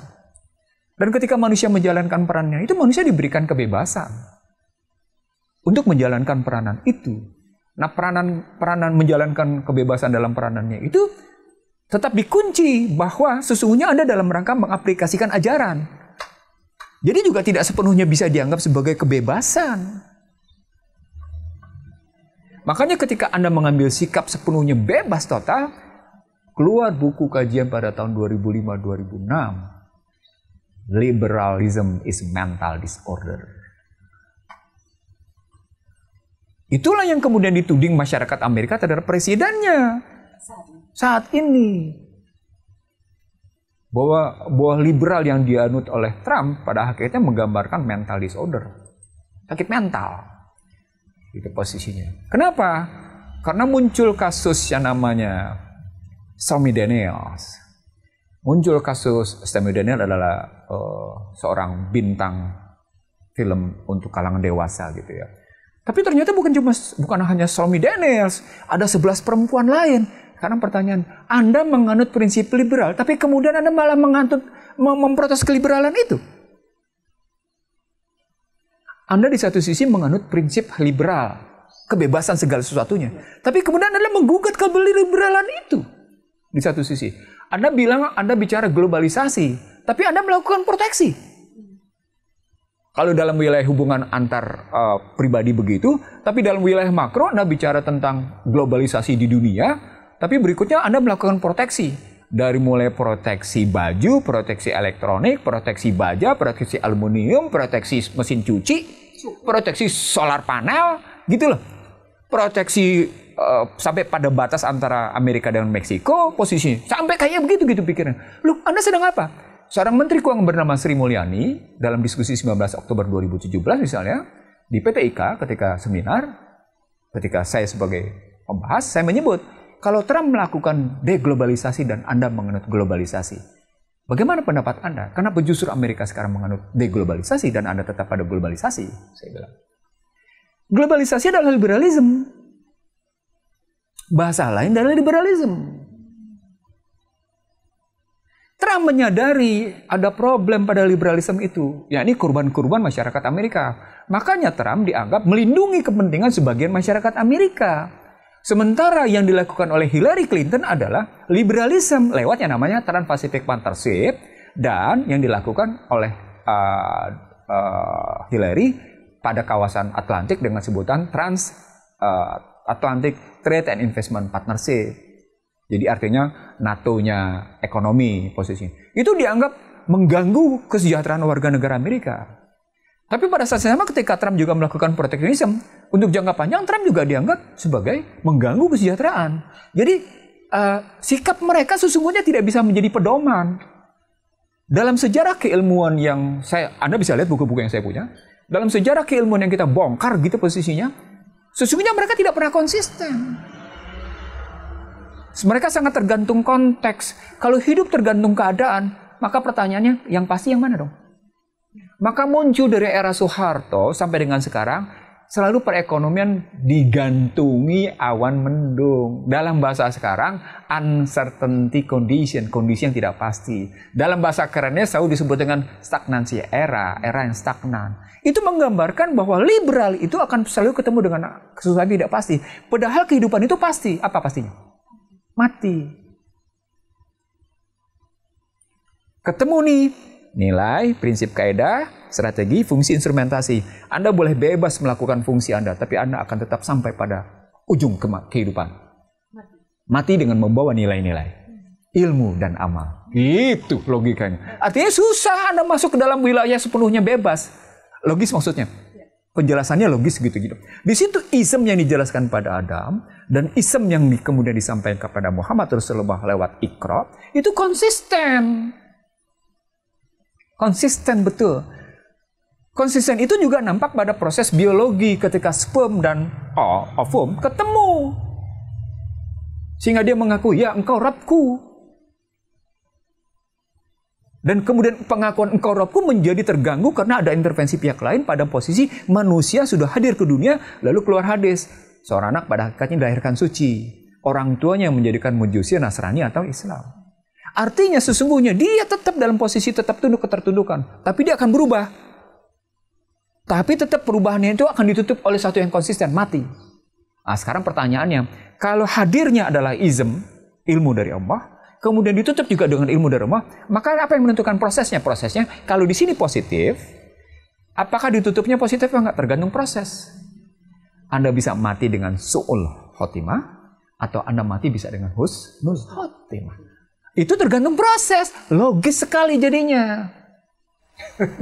Dan ketika manusia menjalankan perannya, itu manusia diberikan kebebasan untuk menjalankan peranan itu. Nah, peranan peranan menjalankan kebebasan dalam peranannya itu tetap dikunci bahwa sesungguhnya Anda dalam rangka mengaplikasikan ajaran. Jadi juga tidak sepenuhnya bisa dianggap sebagai kebebasan. Makanya ketika Anda mengambil sikap sepenuhnya bebas total, keluar buku kajian pada tahun 2005-2006, liberalism is mental disorder. Itulah yang kemudian dituding masyarakat Amerika terhadap presidennya saat ini. Bahwa, bahwa liberal yang dianut oleh Trump pada akhirnya menggambarkan mental disorder. Sakit mental. Itu posisinya. Kenapa? Karena muncul kasus yang namanya Stormy Daniels. Muncul kasus Stormy Daniels adalah uh, seorang bintang film untuk kalangan dewasa gitu ya. Tapi ternyata bukan cuma bukan hanya Stormy Daniels, ada 11 perempuan lain. Karena pertanyaan, Anda menganut prinsip liberal, tapi kemudian Anda malah menganut memprotes keliberalan itu. Anda di satu sisi menganut prinsip liberal, kebebasan segala sesuatunya. Tapi kemudian Anda menggugat kebeli liberalan itu di satu sisi. Anda bilang Anda bicara globalisasi, tapi Anda melakukan proteksi. Kalau dalam wilayah hubungan antar uh, pribadi begitu, tapi dalam wilayah makro Anda bicara tentang globalisasi di dunia, tapi berikutnya Anda melakukan proteksi. Dari mulai proteksi baju, proteksi elektronik, proteksi baja, proteksi aluminium, proteksi mesin cuci, proteksi solar panel, gitu loh. Proteksi Eh, sampai pada batas antara Amerika dan Meksiko posisinya. Sampai kayak begitu gitu pikiran. Lu Anda sedang apa? Seorang menteri keuangan bernama Sri Mulyani dalam diskusi 19 Oktober 2017 misalnya di PPIK ketika seminar ketika saya sebagai pembahas saya menyebut kalau Trump melakukan deglobalisasi dan Anda mengenut globalisasi. Bagaimana pendapat Anda? karena justru Amerika sekarang menganut deglobalisasi dan Anda tetap pada globalisasi? Saya bilang. Globalisasi adalah liberalisme. Bahasa lain dari liberalisme. Trump menyadari ada problem pada liberalisme itu, yakni korban-korban masyarakat Amerika. Makanya Trump dianggap melindungi kepentingan sebagian masyarakat Amerika. Sementara yang dilakukan oleh Hillary Clinton adalah liberalisme lewat yang namanya Trans-Pacific Partnership dan yang dilakukan oleh uh, uh, Hillary pada kawasan Atlantik dengan sebutan Trans uh, Atlantic Trade and Investment Partnership. Jadi artinya NATO-nya ekonomi posisinya. Itu dianggap mengganggu kesejahteraan warga negara Amerika. Tapi pada saat yang sama ketika Trump juga melakukan proteksionisme untuk jangka panjang Trump juga dianggap sebagai mengganggu kesejahteraan. Jadi uh, sikap mereka sesungguhnya tidak bisa menjadi pedoman. Dalam sejarah keilmuan yang saya Anda bisa lihat buku-buku yang saya punya, dalam sejarah keilmuan yang kita bongkar gitu posisinya, Sesungguhnya mereka tidak pernah konsisten. Mereka sangat tergantung konteks. Kalau hidup tergantung keadaan, maka pertanyaannya yang pasti yang mana dong? Maka muncul dari era Soeharto sampai dengan sekarang, selalu perekonomian digantungi awan mendung. Dalam bahasa sekarang, uncertainty condition, kondisi yang tidak pasti. Dalam bahasa kerennya selalu disebut dengan stagnansi era, era yang stagnan. Itu menggambarkan bahwa liberal itu akan selalu ketemu dengan kesusahan tidak pasti. Padahal kehidupan itu pasti. Apa pastinya? Mati. Ketemu nih nilai, prinsip kaidah, strategi, fungsi instrumentasi. Anda boleh bebas melakukan fungsi Anda, tapi Anda akan tetap sampai pada ujung kehidupan. Mati, dengan membawa nilai-nilai. Ilmu dan amal. Itu logikanya. Artinya susah Anda masuk ke dalam wilayah sepenuhnya bebas. Logis maksudnya. Penjelasannya logis gitu-gitu. Di situ isem yang dijelaskan pada Adam dan isem yang kemudian disampaikan kepada Muhammad Rasulullah lewat ikra itu konsisten Konsisten betul. Konsisten itu juga nampak pada proses biologi ketika sperm dan ovum oh, oh, ketemu. Sehingga dia mengaku, ya engkau rapku Dan kemudian pengakuan engkau rapku menjadi terganggu karena ada intervensi pihak lain pada posisi manusia sudah hadir ke dunia lalu keluar hadis. Seorang anak pada hakikatnya dilahirkan suci. Orang tuanya yang menjadikan mujusi, Nasrani atau Islam. Artinya sesungguhnya dia tetap dalam posisi tetap tunduk ketertundukan, tapi dia akan berubah. Tapi tetap perubahannya itu akan ditutup oleh satu yang konsisten, mati. Nah, sekarang pertanyaannya, kalau hadirnya adalah izm, ilmu dari Allah, kemudian ditutup juga dengan ilmu dari Allah, maka apa yang menentukan prosesnya? Prosesnya kalau di sini positif, apakah ditutupnya positif atau enggak tergantung proses. Anda bisa mati dengan su'ul khotimah atau Anda mati bisa dengan husnul khotimah itu tergantung proses logis sekali jadinya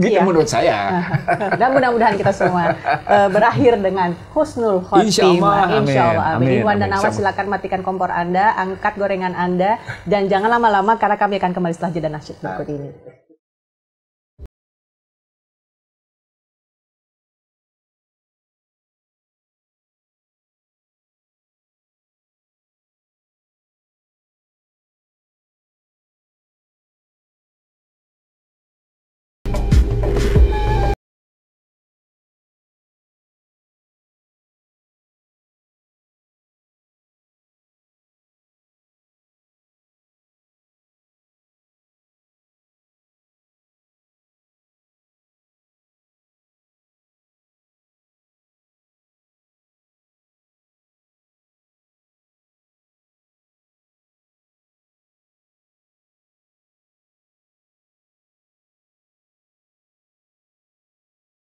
gitu iya. menurut saya. Dan mudah-mudahan kita semua e, berakhir dengan husnul khotimah. Insya Allah. Insya Allah. Amin. Amin. Iwan dan Awas silakan matikan kompor Anda, angkat gorengan Anda, dan jangan lama-lama karena kami akan kembali setelah jeda nasib berikut ini.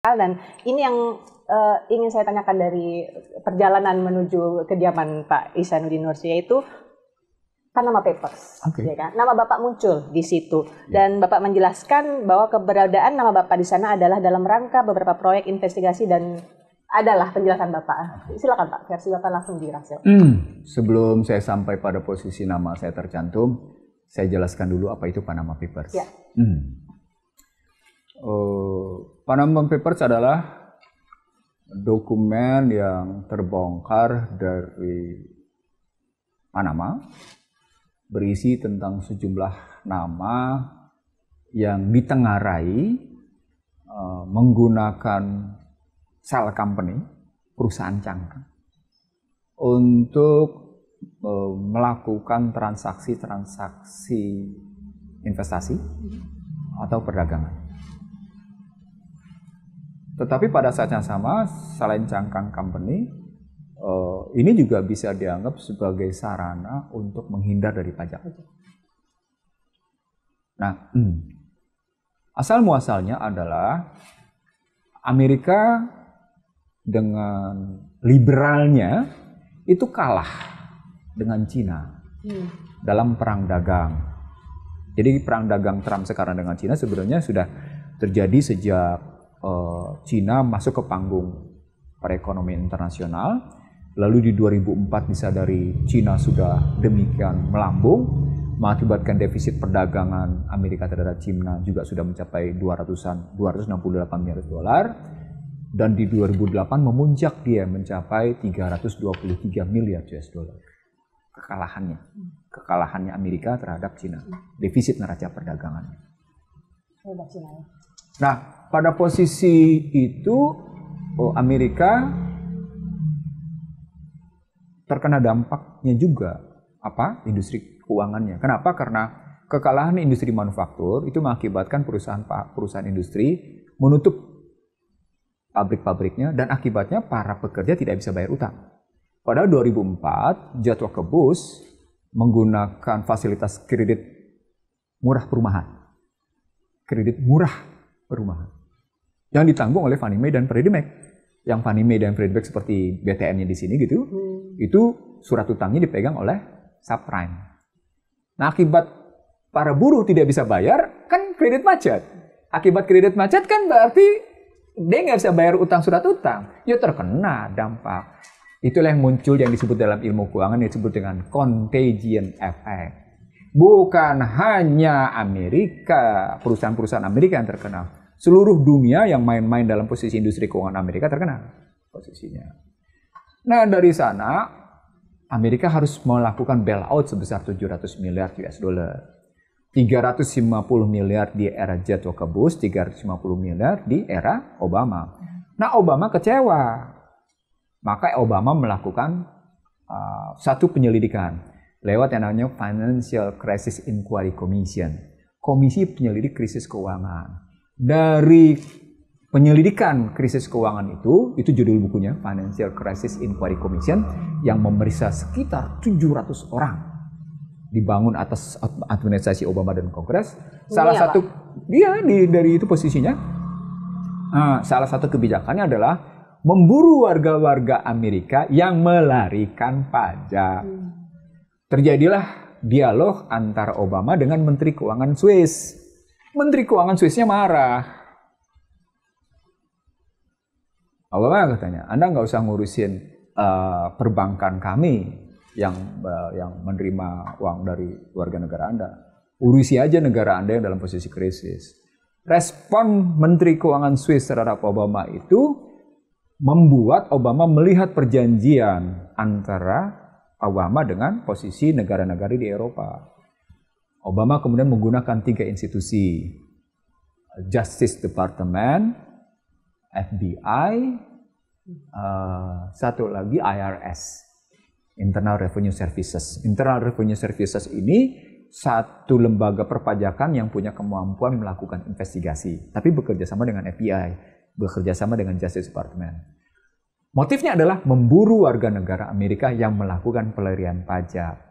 dan ini yang uh, ingin saya tanyakan dari perjalanan menuju kediaman Pak Isanuddin Nursi yaitu nama Papers, okay. ya kan? Nama Bapak muncul di situ yeah. dan Bapak menjelaskan bahwa keberadaan nama Bapak di sana adalah dalam rangka beberapa proyek investigasi dan adalah penjelasan Bapak. Silakan Pak, versi Bapak langsung dirasa. Hmm. Sebelum saya sampai pada posisi nama saya tercantum, saya jelaskan dulu apa itu Panama Papers. Yeah. Hmm. Uh, Panama Papers adalah dokumen yang terbongkar dari Panama berisi tentang sejumlah nama yang ditengarai eh, menggunakan sel company perusahaan cangkang untuk eh, melakukan transaksi-transaksi investasi atau perdagangan. Tetapi pada saat yang sama, selain cangkang company, eh, ini juga bisa dianggap sebagai sarana untuk menghindar dari pajak. Nah, hmm. asal muasalnya adalah Amerika dengan liberalnya itu kalah dengan Cina hmm. dalam perang dagang. Jadi perang dagang Trump sekarang dengan Cina sebenarnya sudah terjadi sejak Eh, Cina masuk ke panggung perekonomian internasional. Lalu di 2004 disadari Cina sudah demikian melambung, mengakibatkan defisit perdagangan Amerika terhadap Cina juga sudah mencapai 200-an 268 miliar dolar dan di 2008 memuncak dia mencapai 323 miliar US dollar. Kekalahannya, kekalahannya Amerika terhadap Cina, defisit neraca perdagangannya. Ya. Nah, pada posisi itu oh, Amerika terkena dampaknya juga apa industri keuangannya. Kenapa? Karena kekalahan industri manufaktur itu mengakibatkan perusahaan perusahaan industri menutup pabrik-pabriknya dan akibatnya para pekerja tidak bisa bayar utang. Pada 2004, ke bus menggunakan fasilitas kredit murah perumahan. Kredit murah perumahan yang ditanggung oleh Fannie Mae dan Freddie Mac. Yang Fannie Mae dan Freddie Mac seperti BTN-nya di sini gitu, hmm. itu surat utangnya dipegang oleh subprime. Nah, akibat para buruh tidak bisa bayar, kan kredit macet. Akibat kredit macet kan berarti dia nggak bisa bayar utang surat utang. Ya terkena dampak. Itulah yang muncul yang disebut dalam ilmu keuangan yang disebut dengan contagion effect. Bukan hanya Amerika, perusahaan-perusahaan Amerika yang terkenal seluruh dunia yang main-main dalam posisi industri keuangan Amerika terkenal posisinya. Nah dari sana Amerika harus melakukan bailout sebesar 700 miliar US dollar. 350 miliar di era J. Walker Bush, 350 miliar di era Obama. Nah Obama kecewa. Maka Obama melakukan uh, satu penyelidikan lewat yang namanya Financial Crisis Inquiry Commission. Komisi Penyelidik Krisis Keuangan dari penyelidikan krisis keuangan itu, itu judul bukunya Financial Crisis Inquiry Commission yang memeriksa sekitar 700 orang dibangun atas administrasi Obama dan Kongres. Iya, salah iya, satu dia di, dari itu posisinya uh, salah satu kebijakannya adalah memburu warga-warga Amerika yang melarikan pajak. Hmm. Terjadilah dialog antara Obama dengan Menteri Keuangan Swiss Menteri Keuangan Swissnya marah. Apa katanya? Anda nggak usah ngurusin uh, perbankan kami yang uh, yang menerima uang dari warga negara Anda. Urusi aja negara Anda yang dalam posisi krisis. Respon Menteri Keuangan Swiss terhadap Obama itu membuat Obama melihat perjanjian antara Obama dengan posisi negara-negara di Eropa. Obama kemudian menggunakan tiga institusi, Justice Department, FBI, uh, eh, satu lagi IRS, Internal Revenue Services. Internal Revenue Services ini satu lembaga perpajakan yang punya kemampuan melakukan investigasi, tapi bekerja sama dengan FBI, bekerja sama dengan Justice Department. Motifnya adalah memburu warga negara Amerika yang melakukan pelarian pajak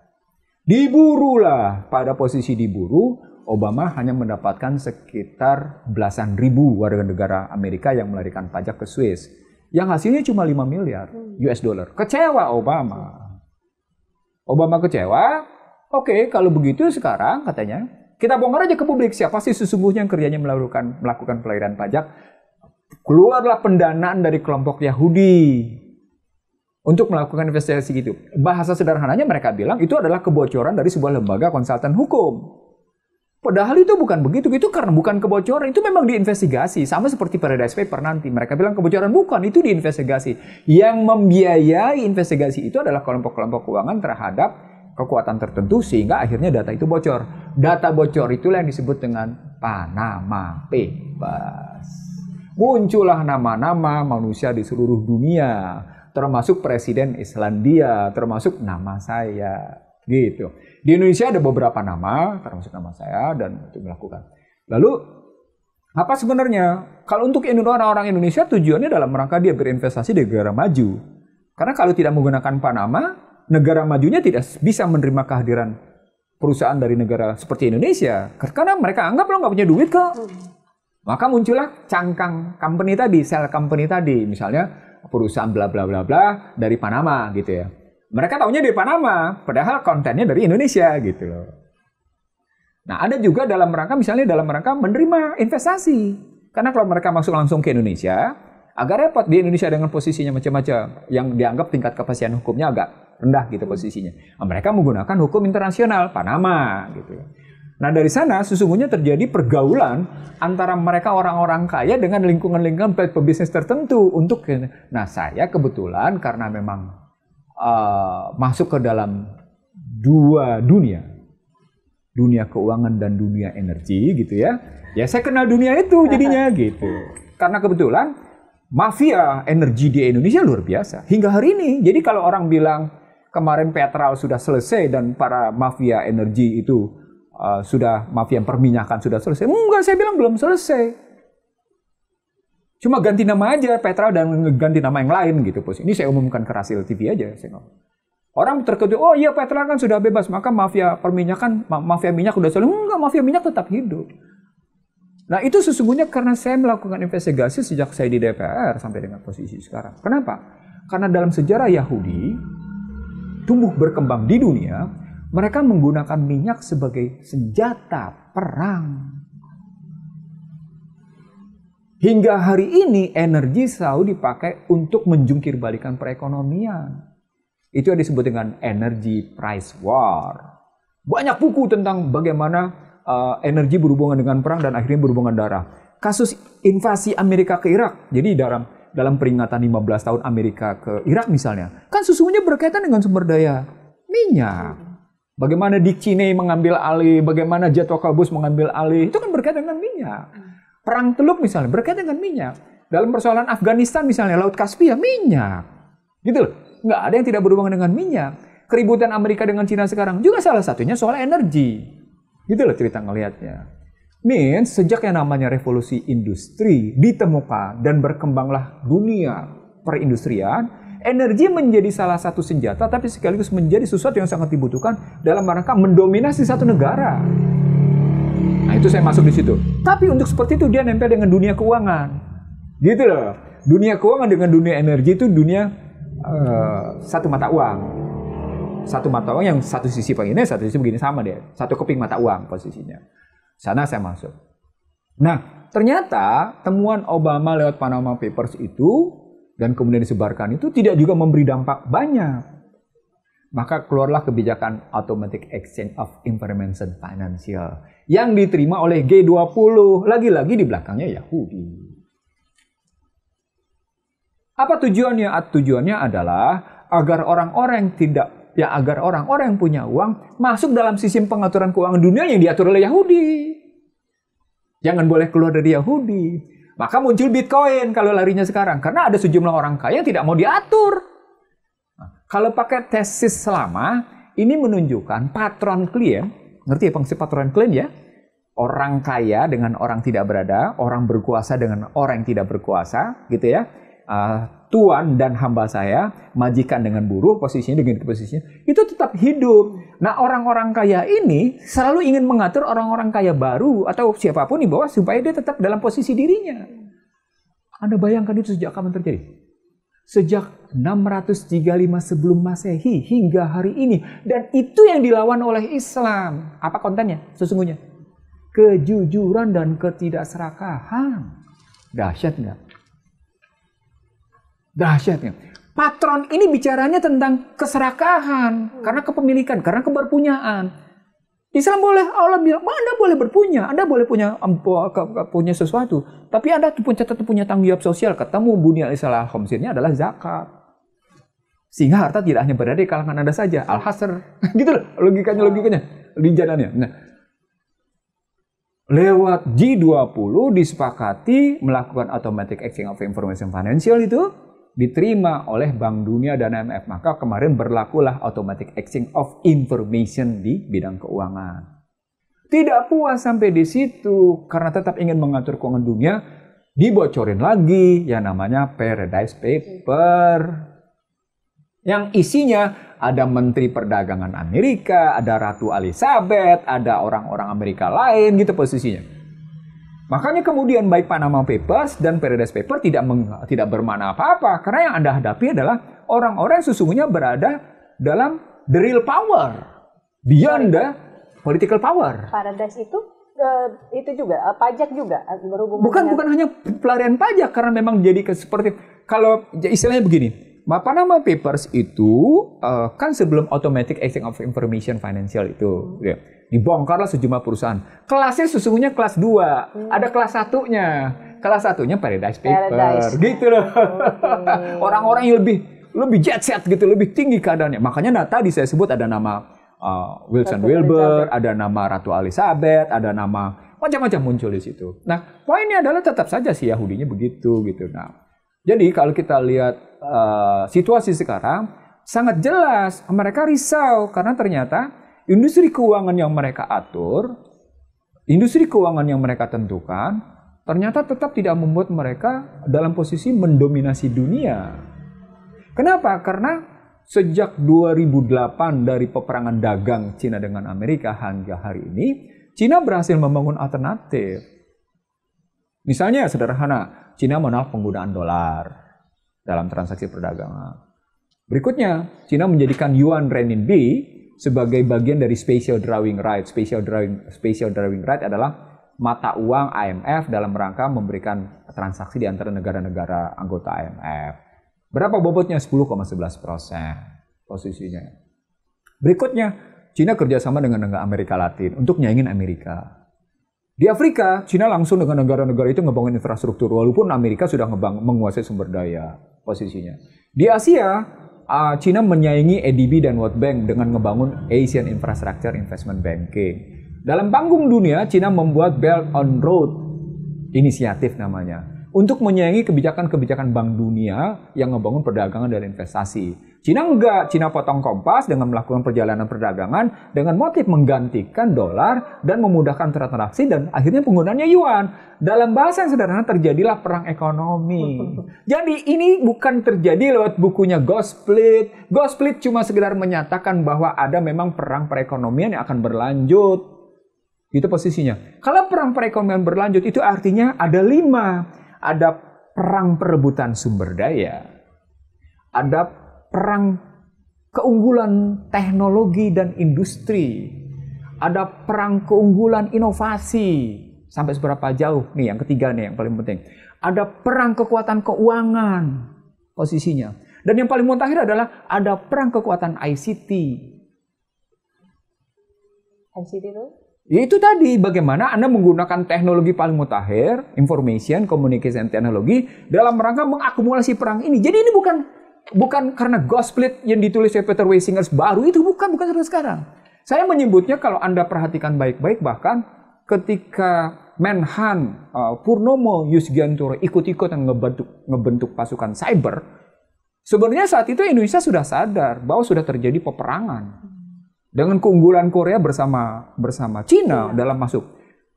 diburulah. Pada posisi diburu, Obama hanya mendapatkan sekitar belasan ribu warga negara Amerika yang melarikan pajak ke Swiss. Yang hasilnya cuma 5 miliar US dollar. Kecewa Obama. Obama kecewa. Oke, okay, kalau begitu sekarang katanya kita bongkar aja ke publik siapa sih sesungguhnya yang kerjanya melakukan melakukan pelarian pajak. Keluarlah pendanaan dari kelompok Yahudi untuk melakukan investigasi gitu. Bahasa sederhananya mereka bilang itu adalah kebocoran dari sebuah lembaga konsultan hukum. Padahal itu bukan begitu, itu karena bukan kebocoran, itu memang diinvestigasi. Sama seperti paradise paper nanti, mereka bilang kebocoran bukan, itu diinvestigasi. Yang membiayai investigasi itu adalah kelompok-kelompok keuangan terhadap kekuatan tertentu sehingga akhirnya data itu bocor. Data bocor itulah yang disebut dengan Panama Papers. Muncullah nama-nama manusia di seluruh dunia termasuk Presiden Islandia, termasuk nama saya. Gitu. Di Indonesia ada beberapa nama, termasuk nama saya, dan itu melakukan. Lalu, apa sebenarnya? Kalau untuk orang-orang Indonesia, tujuannya dalam rangka dia berinvestasi di negara maju. Karena kalau tidak menggunakan Panama, negara majunya tidak bisa menerima kehadiran perusahaan dari negara seperti Indonesia. Karena mereka anggap lo nggak punya duit kok. Hmm. Maka muncullah cangkang company tadi, sel company tadi. Misalnya perusahaan bla bla bla bla dari Panama gitu ya. Mereka taunya dari Panama, padahal kontennya dari Indonesia gitu loh. Nah, ada juga dalam rangka misalnya dalam rangka menerima investasi. Karena kalau mereka masuk langsung ke Indonesia, agak repot di Indonesia dengan posisinya macam-macam yang dianggap tingkat kepastian hukumnya agak rendah gitu posisinya. Nah, mereka menggunakan hukum internasional Panama gitu ya. Nah dari sana sesungguhnya terjadi pergaulan antara mereka orang-orang kaya dengan lingkungan-lingkungan pebisnis tertentu untuk nah saya kebetulan karena memang uh, masuk ke dalam dua dunia dunia keuangan dan dunia energi gitu ya ya saya kenal dunia itu jadinya gitu karena kebetulan mafia energi di Indonesia luar biasa hingga hari ini jadi kalau orang bilang kemarin Petral sudah selesai dan para mafia energi itu Eh, sudah mafia perminyakan sudah selesai. Enggak, saya bilang belum selesai. Cuma ganti nama aja Petra dan ganti nama yang lain gitu bos. Ini saya umumkan ke Rasil TV aja. Saya Orang terkejut, oh iya Petra kan sudah bebas, maka mafia perminyakan, ma mafia minyak sudah selesai. Enggak, mafia minyak tetap hidup. Nah itu sesungguhnya karena saya melakukan investigasi sejak saya di DPR sampai dengan posisi sekarang. Kenapa? Karena dalam sejarah Yahudi tumbuh berkembang di dunia mereka menggunakan minyak sebagai senjata perang. Hingga hari ini energi selalu dipakai untuk menjungkir balikan perekonomian. Itu yang disebut dengan energy price war. Banyak buku tentang bagaimana uh, energi berhubungan dengan perang dan akhirnya berhubungan darah. Kasus invasi Amerika ke Irak. Jadi dalam dalam peringatan 15 tahun Amerika ke Irak misalnya, kan sesungguhnya berkaitan dengan sumber daya minyak. Bagaimana Dick Cheney mengambil alih, bagaimana Jet Bush mengambil alih, itu kan berkaitan dengan minyak. Hmm. Perang Teluk misalnya berkaitan dengan minyak. Dalam persoalan Afghanistan misalnya Laut Kaspia minyak. Gitu loh. Nggak ada yang tidak berhubungan dengan minyak. Keributan Amerika dengan Cina sekarang juga salah satunya soal energi. Gitu loh cerita ngelihatnya. Min, sejak yang namanya revolusi industri ditemukan dan berkembanglah dunia perindustrian, energi menjadi salah satu senjata, tapi sekaligus menjadi sesuatu yang sangat dibutuhkan dalam rangka mendominasi satu negara. Nah, itu saya masuk di situ. Tapi untuk seperti itu dia nempel dengan dunia keuangan. Gitu loh. Dunia keuangan dengan dunia energi itu dunia uh, satu mata uang. Satu mata uang yang satu sisi begini, satu sisi begini sama deh. Satu keping mata uang posisinya. Sana saya masuk. Nah, ternyata temuan Obama lewat Panama Papers itu dan kemudian disebarkan itu tidak juga memberi dampak banyak. Maka keluarlah kebijakan Automatic Exchange of Information Financial yang diterima oleh G20. Lagi-lagi di belakangnya Yahudi. Apa tujuannya? Ah, tujuannya adalah agar orang-orang yang tidak ya agar orang-orang yang punya uang masuk dalam sistem pengaturan keuangan dunia yang diatur oleh Yahudi. Jangan boleh keluar dari Yahudi. Maka muncul Bitcoin kalau larinya sekarang. Karena ada sejumlah orang kaya yang tidak mau diatur. Nah, kalau pakai tesis selama, ini menunjukkan patron klien, ngerti ya fungsi patron klien ya? Orang kaya dengan orang tidak berada, orang berkuasa dengan orang yang tidak berkuasa, gitu ya. Uh, tuan dan hamba saya, majikan dengan buruh, posisinya dengan posisinya, itu tetap hidup. Nah, orang-orang kaya ini selalu ingin mengatur orang-orang kaya baru atau siapapun di bawah supaya dia tetap dalam posisi dirinya. Anda bayangkan itu sejak kapan terjadi? Sejak 635 sebelum Masehi hingga hari ini. Dan itu yang dilawan oleh Islam. Apa kontennya sesungguhnya? Kejujuran dan ketidakserakahan. Dahsyat nggak? Dahsyat nggak? Patron ini bicaranya tentang keserakahan, karena kepemilikan, karena keberpunyaan. Islam boleh Allah bilang, Anda boleh berpunya, Anda boleh punya punya sesuatu, tapi Anda pun tetap punya tanggung jawab sosial. Ketemu bunia Islam khomsirnya adalah zakat. Sehingga harta tidak hanya berada di kalangan Anda saja, al-hasr. Gitu loh logikanya logikanya linjanannya Nah, lewat G20 disepakati melakukan automatic exchange of information financial itu diterima oleh Bank Dunia dan IMF. Maka kemarin berlakulah automatic exchange of information di bidang keuangan. Tidak puas sampai di situ karena tetap ingin mengatur keuangan dunia, dibocorin lagi yang namanya Paradise Paper. Yang isinya ada Menteri Perdagangan Amerika, ada Ratu Elizabeth, ada orang-orang Amerika lain gitu posisinya. Makanya kemudian baik Panama Papers dan Paradise Papers tidak meng, tidak bermana apa-apa karena yang Anda hadapi adalah orang-orang yang sesungguhnya berada dalam the real power beyond the political power. Paradise itu uh, itu juga uh, pajak juga eh, berhubungan Bukan dengan... bukan hanya pelarian pajak karena memang jadi seperti kalau ya, istilahnya begini. Panama Papers itu uh, kan sebelum Automatic Exchange of Information Financial itu. Hmm. Ya Dibongkarlah sejumlah perusahaan. Kelasnya sesungguhnya kelas 2. Hmm. Ada kelas satunya. Kelas satunya Paradise Paper. Paradise. Gitu loh. orang Orang-orang yang lebih lebih jet set gitu, lebih tinggi keadaannya. Makanya nah, tadi saya sebut ada nama uh, Wilson Ratu Wilbur, Elizabeth. ada nama Ratu Elizabeth, ada nama macam-macam muncul di situ. Nah, poinnya adalah tetap saja si Yahudinya begitu gitu. Nah, jadi kalau kita lihat uh, situasi sekarang sangat jelas mereka risau karena ternyata industri keuangan yang mereka atur, industri keuangan yang mereka tentukan, ternyata tetap tidak membuat mereka dalam posisi mendominasi dunia. Kenapa? Karena sejak 2008 dari peperangan dagang Cina dengan Amerika hingga hari ini, Cina berhasil membangun alternatif. Misalnya sederhana, Cina menolak penggunaan dolar dalam transaksi perdagangan. Berikutnya, Cina menjadikan yuan renminbi sebagai bagian dari special drawing right. Special drawing spatial drawing right adalah mata uang IMF dalam rangka memberikan transaksi di antara negara-negara anggota IMF. Berapa bobotnya? 10,11 persen posisinya. Berikutnya, Cina kerjasama dengan negara Amerika Latin untuk nyaingin Amerika. Di Afrika, Cina langsung dengan negara-negara itu ngebangun infrastruktur, walaupun Amerika sudah ngebang, menguasai sumber daya posisinya. Di Asia, uh, Cina menyaingi ADB dan World Bank dengan ngebangun Asian Infrastructure Investment Banking. Dalam panggung dunia, Cina membuat Belt on Road inisiatif namanya untuk menyaingi kebijakan-kebijakan Bank Dunia yang membangun perdagangan dan investasi. Cina enggak, Cina potong kompas dengan melakukan perjalanan perdagangan dengan motif menggantikan dolar dan memudahkan transaksi dan akhirnya penggunaannya yuan. Dalam bahasa yang sederhana terjadilah perang ekonomi. Jadi ini bukan terjadi lewat bukunya Gosplit. Gosplit cuma sekedar menyatakan bahwa ada memang perang perekonomian yang akan berlanjut. Itu posisinya. Kalau perang perekonomian berlanjut itu artinya ada lima ada perang perebutan sumber daya, ada perang keunggulan teknologi dan industri, ada perang keunggulan inovasi sampai seberapa jauh nih yang ketiga nih yang paling penting. Ada perang kekuatan keuangan posisinya. Dan yang paling mutakhir adalah ada perang kekuatan ICT. ICT itu Ya itu tadi bagaimana Anda menggunakan teknologi paling mutakhir, information, communication teknologi dalam rangka mengakumulasi perang ini. Jadi ini bukan bukan karena Gosplit yang ditulis oleh Peter Weisinger baru itu bukan bukan sampai sekarang. Saya menyebutnya kalau Anda perhatikan baik-baik bahkan ketika Menhan uh, eh, Purnomo Yusgiantoro ikut-ikut yang ngebentuk ngebentuk pasukan cyber, sebenarnya saat itu Indonesia sudah sadar bahwa sudah terjadi peperangan dengan keunggulan Korea bersama bersama Cina iya. dalam masuk.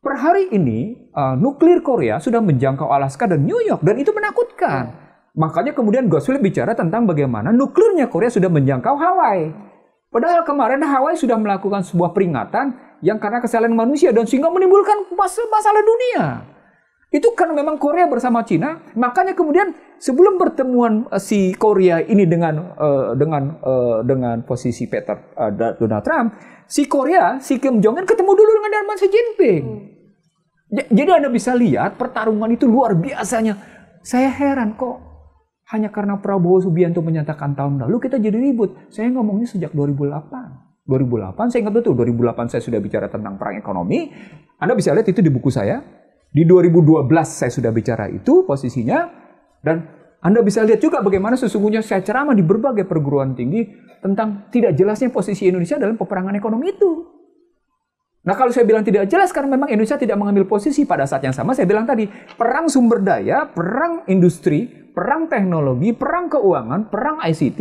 Per hari ini uh, nuklir Korea sudah menjangkau Alaska dan New York dan itu menakutkan. Iya. Makanya kemudian Gosling bicara tentang bagaimana nuklirnya Korea sudah menjangkau Hawaii. Padahal kemarin Hawaii sudah melakukan sebuah peringatan yang karena kesalahan manusia dan sehingga menimbulkan masalah dunia. Itu karena memang Korea bersama Cina, makanya kemudian sebelum pertemuan eh, si Korea ini dengan uh, dengan uh, dengan posisi Peter uh, Donald Trump, si Korea, si Kim Jong Un ketemu dulu dengan Darman Xi Jinping. Hmm. Jadi Anda bisa lihat pertarungan itu luar biasanya. Saya heran kok hanya karena Prabowo Subianto menyatakan tahun lalu kita jadi ribut. Saya ngomongnya sejak 2008. 2008 saya ingat betul 2008 saya sudah bicara tentang perang ekonomi. Anda bisa lihat itu di buku saya. Di 2012 saya sudah bicara itu posisinya dan Anda bisa lihat juga bagaimana sesungguhnya saya ceramah di berbagai perguruan tinggi tentang tidak jelasnya posisi Indonesia dalam peperangan ekonomi itu. Nah kalau saya bilang tidak jelas karena memang Indonesia tidak mengambil posisi pada saat yang sama, saya bilang tadi perang sumber daya, perang industri, perang teknologi, perang keuangan, perang ICT,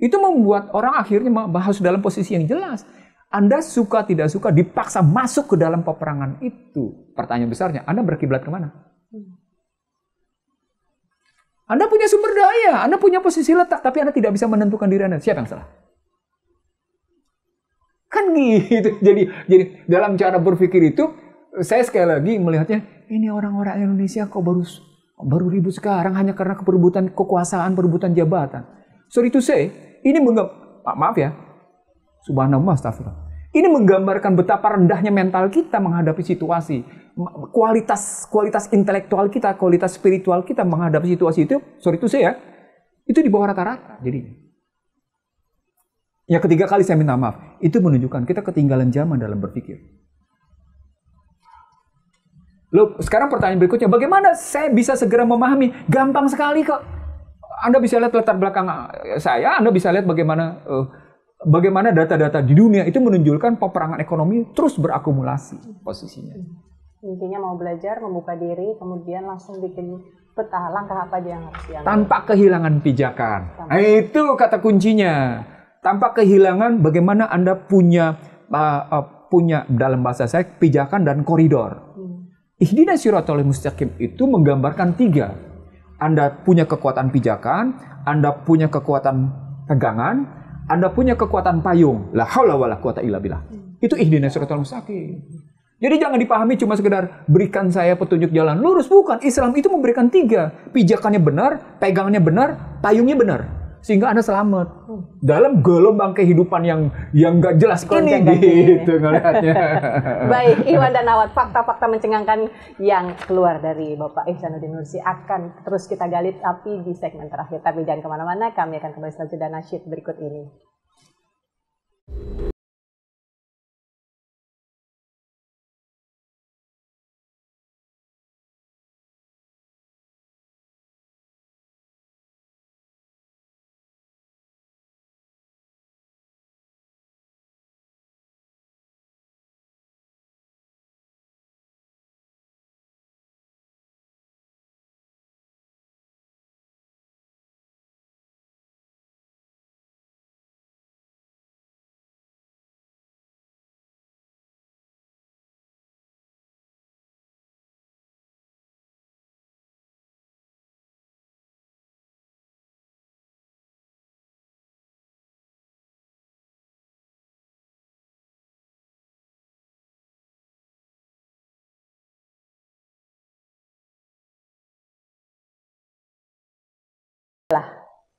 itu membuat orang akhirnya bahas dalam posisi yang jelas. Anda suka tidak suka dipaksa masuk ke dalam peperangan itu. Pertanyaan besarnya, Anda berkiblat kemana? Anda punya sumber daya, Anda punya posisi letak, tapi Anda tidak bisa menentukan diri Anda. Siapa yang salah? Kan gitu. Jadi, jadi dalam cara berpikir itu, saya sekali lagi melihatnya, ini orang-orang Indonesia kok baru baru ribut sekarang hanya karena keperbutan kekuasaan, perebutan jabatan. Sorry to say, ini menggap, maaf ya, subhanallah, astagfirullah. Ini menggambarkan betapa rendahnya mental kita menghadapi situasi kualitas kualitas intelektual kita, kualitas spiritual kita menghadapi situasi itu, sorry itu saya, ya, itu di bawah rata-rata jadi Ya ketiga kali saya minta maaf, itu menunjukkan kita ketinggalan zaman dalam berpikir. Lo sekarang pertanyaan berikutnya, bagaimana saya bisa segera memahami? Gampang sekali kok. Anda bisa lihat latar belakang eh, saya, Anda bisa lihat bagaimana uh, bagaimana data-data di dunia itu menunjukkan peperangan ekonomi terus berakumulasi posisinya intinya mau belajar membuka diri kemudian langsung bikin peta langkah apa aja yang harus diambil tanpa kehilangan pijakan tanpa. Nah, itu kata kuncinya tanpa kehilangan bagaimana anda punya uh, uh, punya dalam bahasa saya pijakan dan koridor hmm. ihdina siratal mustaqim itu menggambarkan tiga anda punya kekuatan pijakan anda punya kekuatan pegangan anda punya kekuatan payung la haula wala quwata illa billah hmm. itu ihdina siratal mustaqim jadi jangan dipahami cuma sekedar berikan saya petunjuk jalan lurus. Bukan, Islam itu memberikan tiga. Pijakannya benar, pegangannya benar, payungnya benar. Sehingga Anda selamat. Dalam gelombang kehidupan yang yang nggak jelas ini. Gitu ngelihatnya. Baik, Iwan dan Awad, fakta-fakta mencengangkan yang keluar dari Bapak Ihsanuddin Nursi akan terus kita galit tapi di segmen terakhir. Tapi jangan kemana-mana, kami akan kembali selanjutnya dan nasyid berikut ini.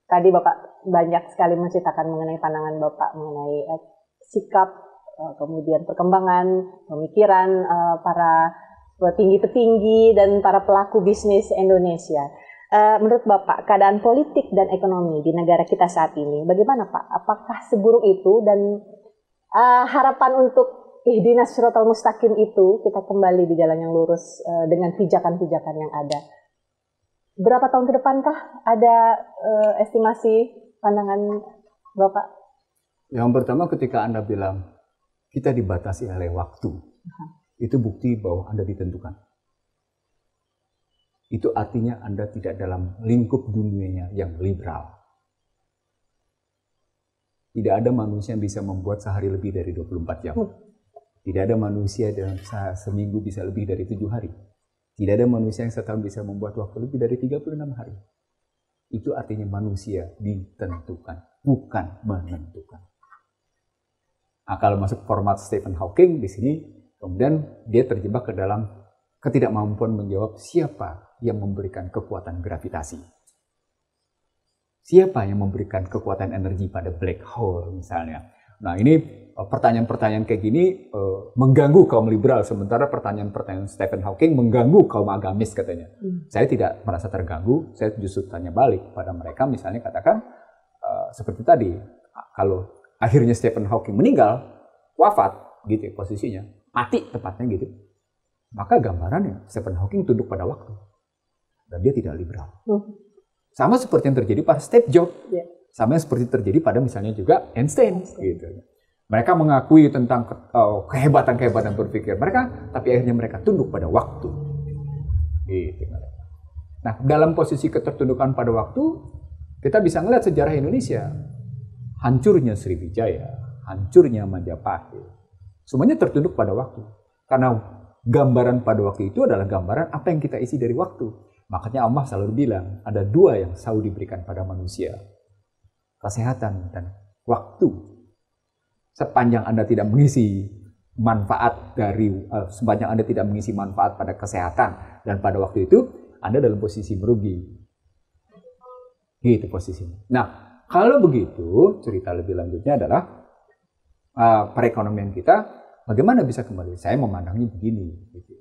tadi Bapak banyak sekali menceritakan mengenai pandangan Bapak mengenai eh, sikap, eh, kemudian perkembangan pemikiran eh, para petinggi-petinggi dan para pelaku bisnis Indonesia. Eh, menurut Bapak, keadaan politik dan ekonomi di negara kita saat ini, bagaimana Pak? Apakah seburuk itu dan eh, harapan untuk ihdinas eh, syuratul mustaqim itu kita kembali di jalan yang lurus eh, dengan pijakan-pijakan yang ada? berapa tahun ke depankah ada uh, estimasi pandangan Bapak? Yang pertama ketika Anda bilang kita dibatasi oleh waktu, Uh-huh. itu bukti bahwa Anda ditentukan. Itu artinya Anda tidak dalam lingkup dunianya yang liberal. Tidak ada manusia yang bisa membuat sehari lebih dari 24 jam. Hmm. Tidak ada manusia yang seminggu bisa lebih dari tujuh hari tidak ada manusia yang setahun bisa membuat waktu lebih dari 36 hari. Itu artinya manusia ditentukan, bukan menentukan. Nah kalau masuk format Stephen Hawking di sini, kemudian dia terjebak ke dalam ketidakmampuan menjawab siapa yang memberikan kekuatan gravitasi. Siapa yang memberikan kekuatan energi pada black hole misalnya? Nah ini eh, pertanyaan-pertanyaan kayak gini uh, mengganggu kaum liberal sementara pertanyaan-pertanyaan Stephen Hawking mengganggu kaum agamis katanya. Hmm. Saya tidak merasa terganggu, saya justru tanya balik pada mereka misalnya katakan uh, seperti tadi kalau akhirnya Stephen Hawking meninggal, wafat gitu ya, posisinya, mati tepatnya gitu. Maka gambarannya Stephen Hawking tunduk pada waktu dan dia tidak liberal. Hmm. Sama seperti yang terjadi pada Steve Jobs. Yeah sama seperti terjadi pada misalnya juga Einstein gitu. Mereka mengakui tentang eh, kehebatan-kehebatan berpikir mereka, tapi akhirnya mereka tunduk pada waktu. Gitu. Nah, dalam posisi ketertundukan pada waktu, kita bisa melihat sejarah Indonesia. Hancurnya Sriwijaya, hancurnya Majapahit. Semuanya tertunduk pada waktu. Karena gambaran pada waktu itu adalah gambaran apa yang kita isi dari waktu. Makanya Allah selalu bilang, ada dua yang selalu diberikan pada manusia kesehatan dan waktu. Sepanjang Anda tidak mengisi manfaat dari uh, sepanjang Anda tidak mengisi manfaat pada kesehatan dan pada waktu itu Anda dalam posisi merugi. Gitu posisinya. Nah, kalau begitu cerita lebih lanjutnya adalah uh, perekonomian kita bagaimana bisa kembali? Saya memandangnya begini. Gitu.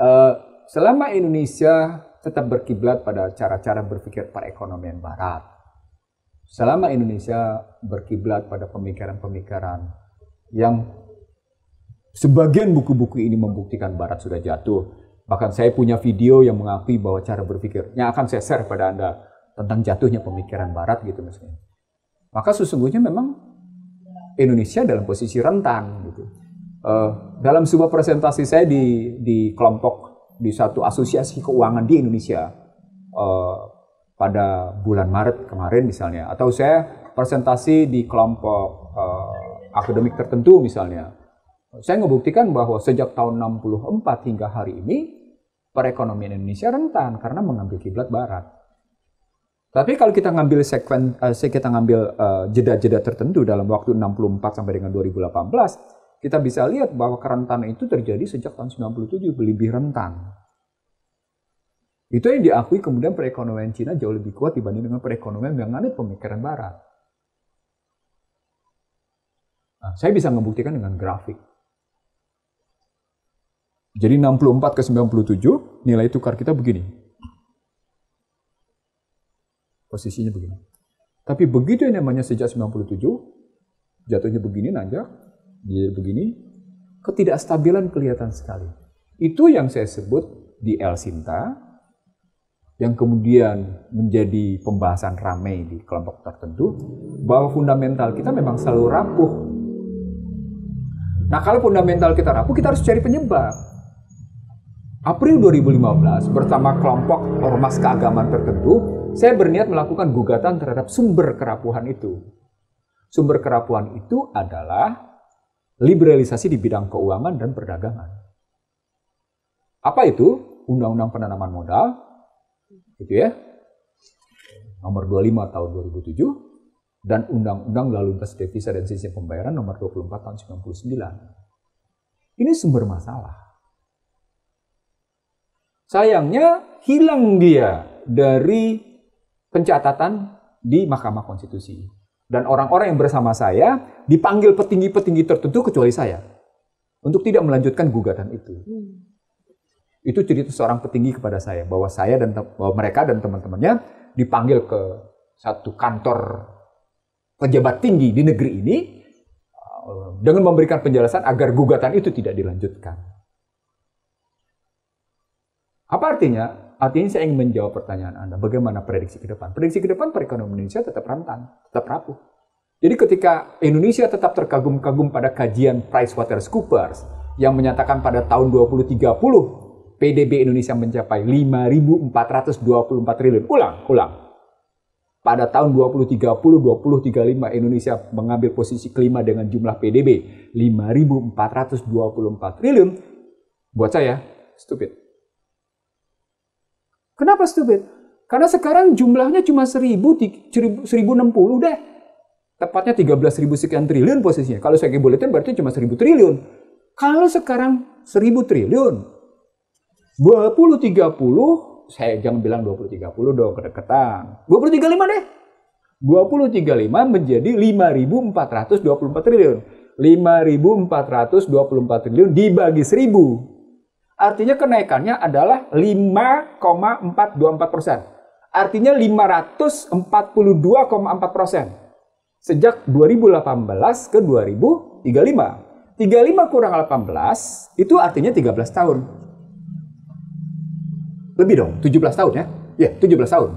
Uh, selama Indonesia tetap berkiblat pada cara-cara berpikir perekonomian Barat, selama Indonesia berkiblat pada pemikiran-pemikiran yang sebagian buku-buku ini membuktikan Barat sudah jatuh. Bahkan saya punya video yang mengakui bahwa cara berpikir yang akan saya share pada Anda tentang jatuhnya pemikiran Barat gitu misalnya. Maka sesungguhnya memang Indonesia dalam posisi rentan gitu. Uh, dalam sebuah presentasi saya di di kelompok di satu asosiasi keuangan di Indonesia uh, pada bulan Maret kemarin misalnya atau saya presentasi di kelompok uh, akademik tertentu misalnya saya membuktikan bahwa sejak tahun 64 hingga hari ini perekonomian Indonesia rentan karena mengambil kiblat barat tapi kalau kita ngambil sekuen uh, kita ngambil eh, jeda-jeda uh, tertentu dalam waktu 64 sampai dengan 2018 kita bisa lihat bahwa kerentanan itu terjadi sejak tahun 97 lebih rentan itu yang diakui kemudian perekonomian Cina jauh lebih kuat dibanding dengan perekonomian yang ada pemikiran Barat. Nah, saya bisa membuktikan dengan grafik. Jadi 64 ke 97 nilai tukar kita begini. Posisinya begini. Tapi begitu yang namanya sejak 97 jatuhnya begini nanjak, jadi begini, ketidakstabilan kelihatan sekali. Itu yang saya sebut di El Sinta yang kemudian menjadi pembahasan ramai di kelompok tertentu bahwa fundamental kita memang selalu rapuh. Nah, kalau fundamental kita rapuh, kita harus cari penyebab. April 2015 bersama kelompok ormas keagamaan tertentu, saya berniat melakukan gugatan terhadap sumber kerapuhan itu. Sumber kerapuhan itu adalah liberalisasi di bidang keuangan dan perdagangan. Apa itu? Undang-undang penanaman modal, itu ya. Nomor 25 tahun 2007 dan Undang-Undang Lalu Lintas Devisa dan Sistem Pembayaran nomor 24 tahun 99. Ini sumber masalah. Sayangnya hilang dia dari pencatatan di Mahkamah Konstitusi. Dan orang-orang yang bersama saya dipanggil petinggi-petinggi tertentu kecuali saya. Untuk tidak melanjutkan gugatan itu. Hmm. Itu cerita seorang petinggi kepada saya bahwa saya dan bahwa mereka dan teman-temannya dipanggil ke satu kantor pejabat tinggi di negeri ini eh, dengan memberikan penjelasan agar gugatan itu tidak dilanjutkan. Apa artinya? Artinya saya ingin menjawab pertanyaan Anda, bagaimana prediksi ke depan? Prediksi ke depan perekonomian Indonesia tetap rentan, tetap rapuh. Jadi ketika Indonesia tetap terkagum-kagum pada kajian Price PricewaterhouseCoopers yang menyatakan pada tahun 2030 PDB Indonesia mencapai 5.424 triliun. Ulang, ulang. Pada tahun 2030, 2035 Indonesia mengambil posisi kelima dengan jumlah PDB 5.424 triliun. Buat saya, stupid. Kenapa stupid? Karena sekarang jumlahnya cuma 1060 deh. Tepatnya 13.000 sekian triliun posisinya. Kalau saya boletin berarti cuma 1.000 triliun. Kalau sekarang 1.000 triliun, 2030 saya jangan bilang 2030 dong kedekatan. 2035 deh. 2035 menjadi 5.424 triliun. 5.424 triliun dibagi 1.000. Artinya kenaikannya adalah 5,424 persen. Artinya 542,4 persen. Sejak 2018 ke 2035. 35 kurang 18 itu artinya 13 tahun lebih dong, 17 tahun ya. Ya, 17 tahun.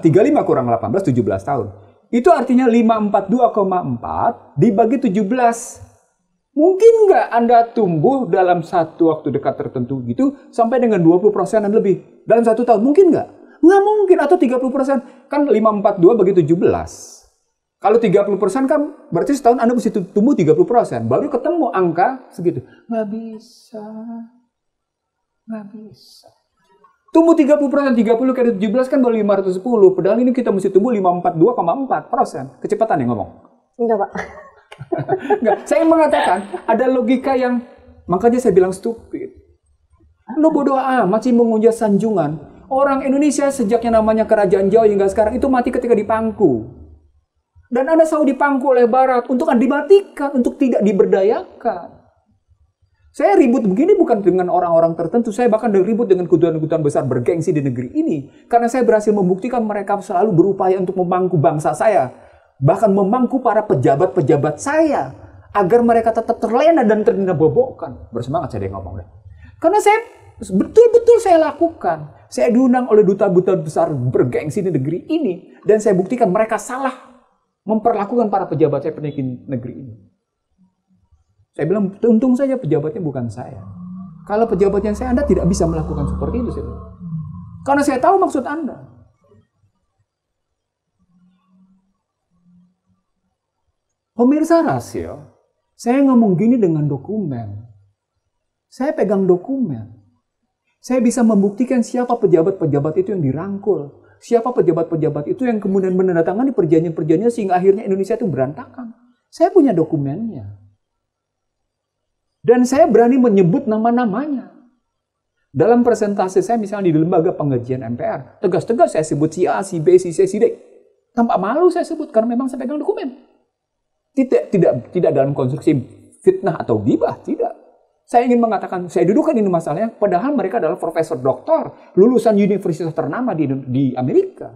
tiga lima kurang 18, 17 tahun. Itu artinya 542,4 dibagi 17. Mungkin nggak Anda tumbuh dalam satu waktu dekat tertentu gitu sampai dengan 20 persenan lebih dalam satu tahun? Mungkin nggak? Nggak mungkin atau 30 persen. Kan 542 bagi 17. Kalau 30 persen kan berarti setahun Anda mesti tumbuh 30 persen. Baru ketemu angka segitu. Nggak bisa. Nggak bisa. Tumbuh 30 persen, 30 kali 17 kan baru 510. Padahal ini kita mesti tumbuh 542,4 persen. Kecepatan ya ngomong? Enggak, Pak. Enggak. Saya mengatakan ada logika yang, makanya saya bilang stupid. Lo bodoh ah, masih mengunjah sanjungan. Orang Indonesia sejaknya namanya Kerajaan Jawa hingga sekarang itu mati ketika dipangku. Dan Anda selalu dipangku oleh Barat untuk dimatikan, untuk tidak diberdayakan. Saya ribut begini bukan dengan orang-orang tertentu, saya bahkan ribut dengan kedutaan-kedutaan besar bergengsi di negeri ini. Karena saya berhasil membuktikan mereka selalu berupaya untuk memangku bangsa saya. Bahkan memangku para pejabat-pejabat saya. Agar mereka tetap terlena dan terlena bobokan. Bersemangat saya dia ngomong deh. Karena saya betul-betul saya lakukan. Saya diundang oleh duta-duta besar bergengsi di negeri ini. Dan saya buktikan mereka salah memperlakukan para pejabat saya pendidikan negeri ini. Saya bilang, untung saja pejabatnya bukan saya. Kalau pejabatnya saya, Anda tidak bisa melakukan seperti itu. Saya Karena saya tahu maksud Anda. Pemirsa rahasia, saya ngomong gini dengan dokumen. Saya pegang dokumen. Saya bisa membuktikan siapa pejabat-pejabat itu yang dirangkul. Siapa pejabat-pejabat itu yang kemudian menandatangani perjanjian-perjanjian sehingga akhirnya Indonesia itu berantakan. Saya punya dokumennya. Dan saya berani menyebut nama-namanya. Dalam presentasi saya misalnya di lembaga pengajian MPR, tegas-tegas saya sebut si A, si B, si C, si D. Tanpa malu saya sebut karena memang saya pegang dokumen. Tidak tidak tidak dalam konstruksi fitnah atau gibah, tidak. Saya ingin mengatakan, saya dudukkan ini masalahnya, padahal mereka adalah profesor doktor, lulusan universitas ternama di, di Amerika.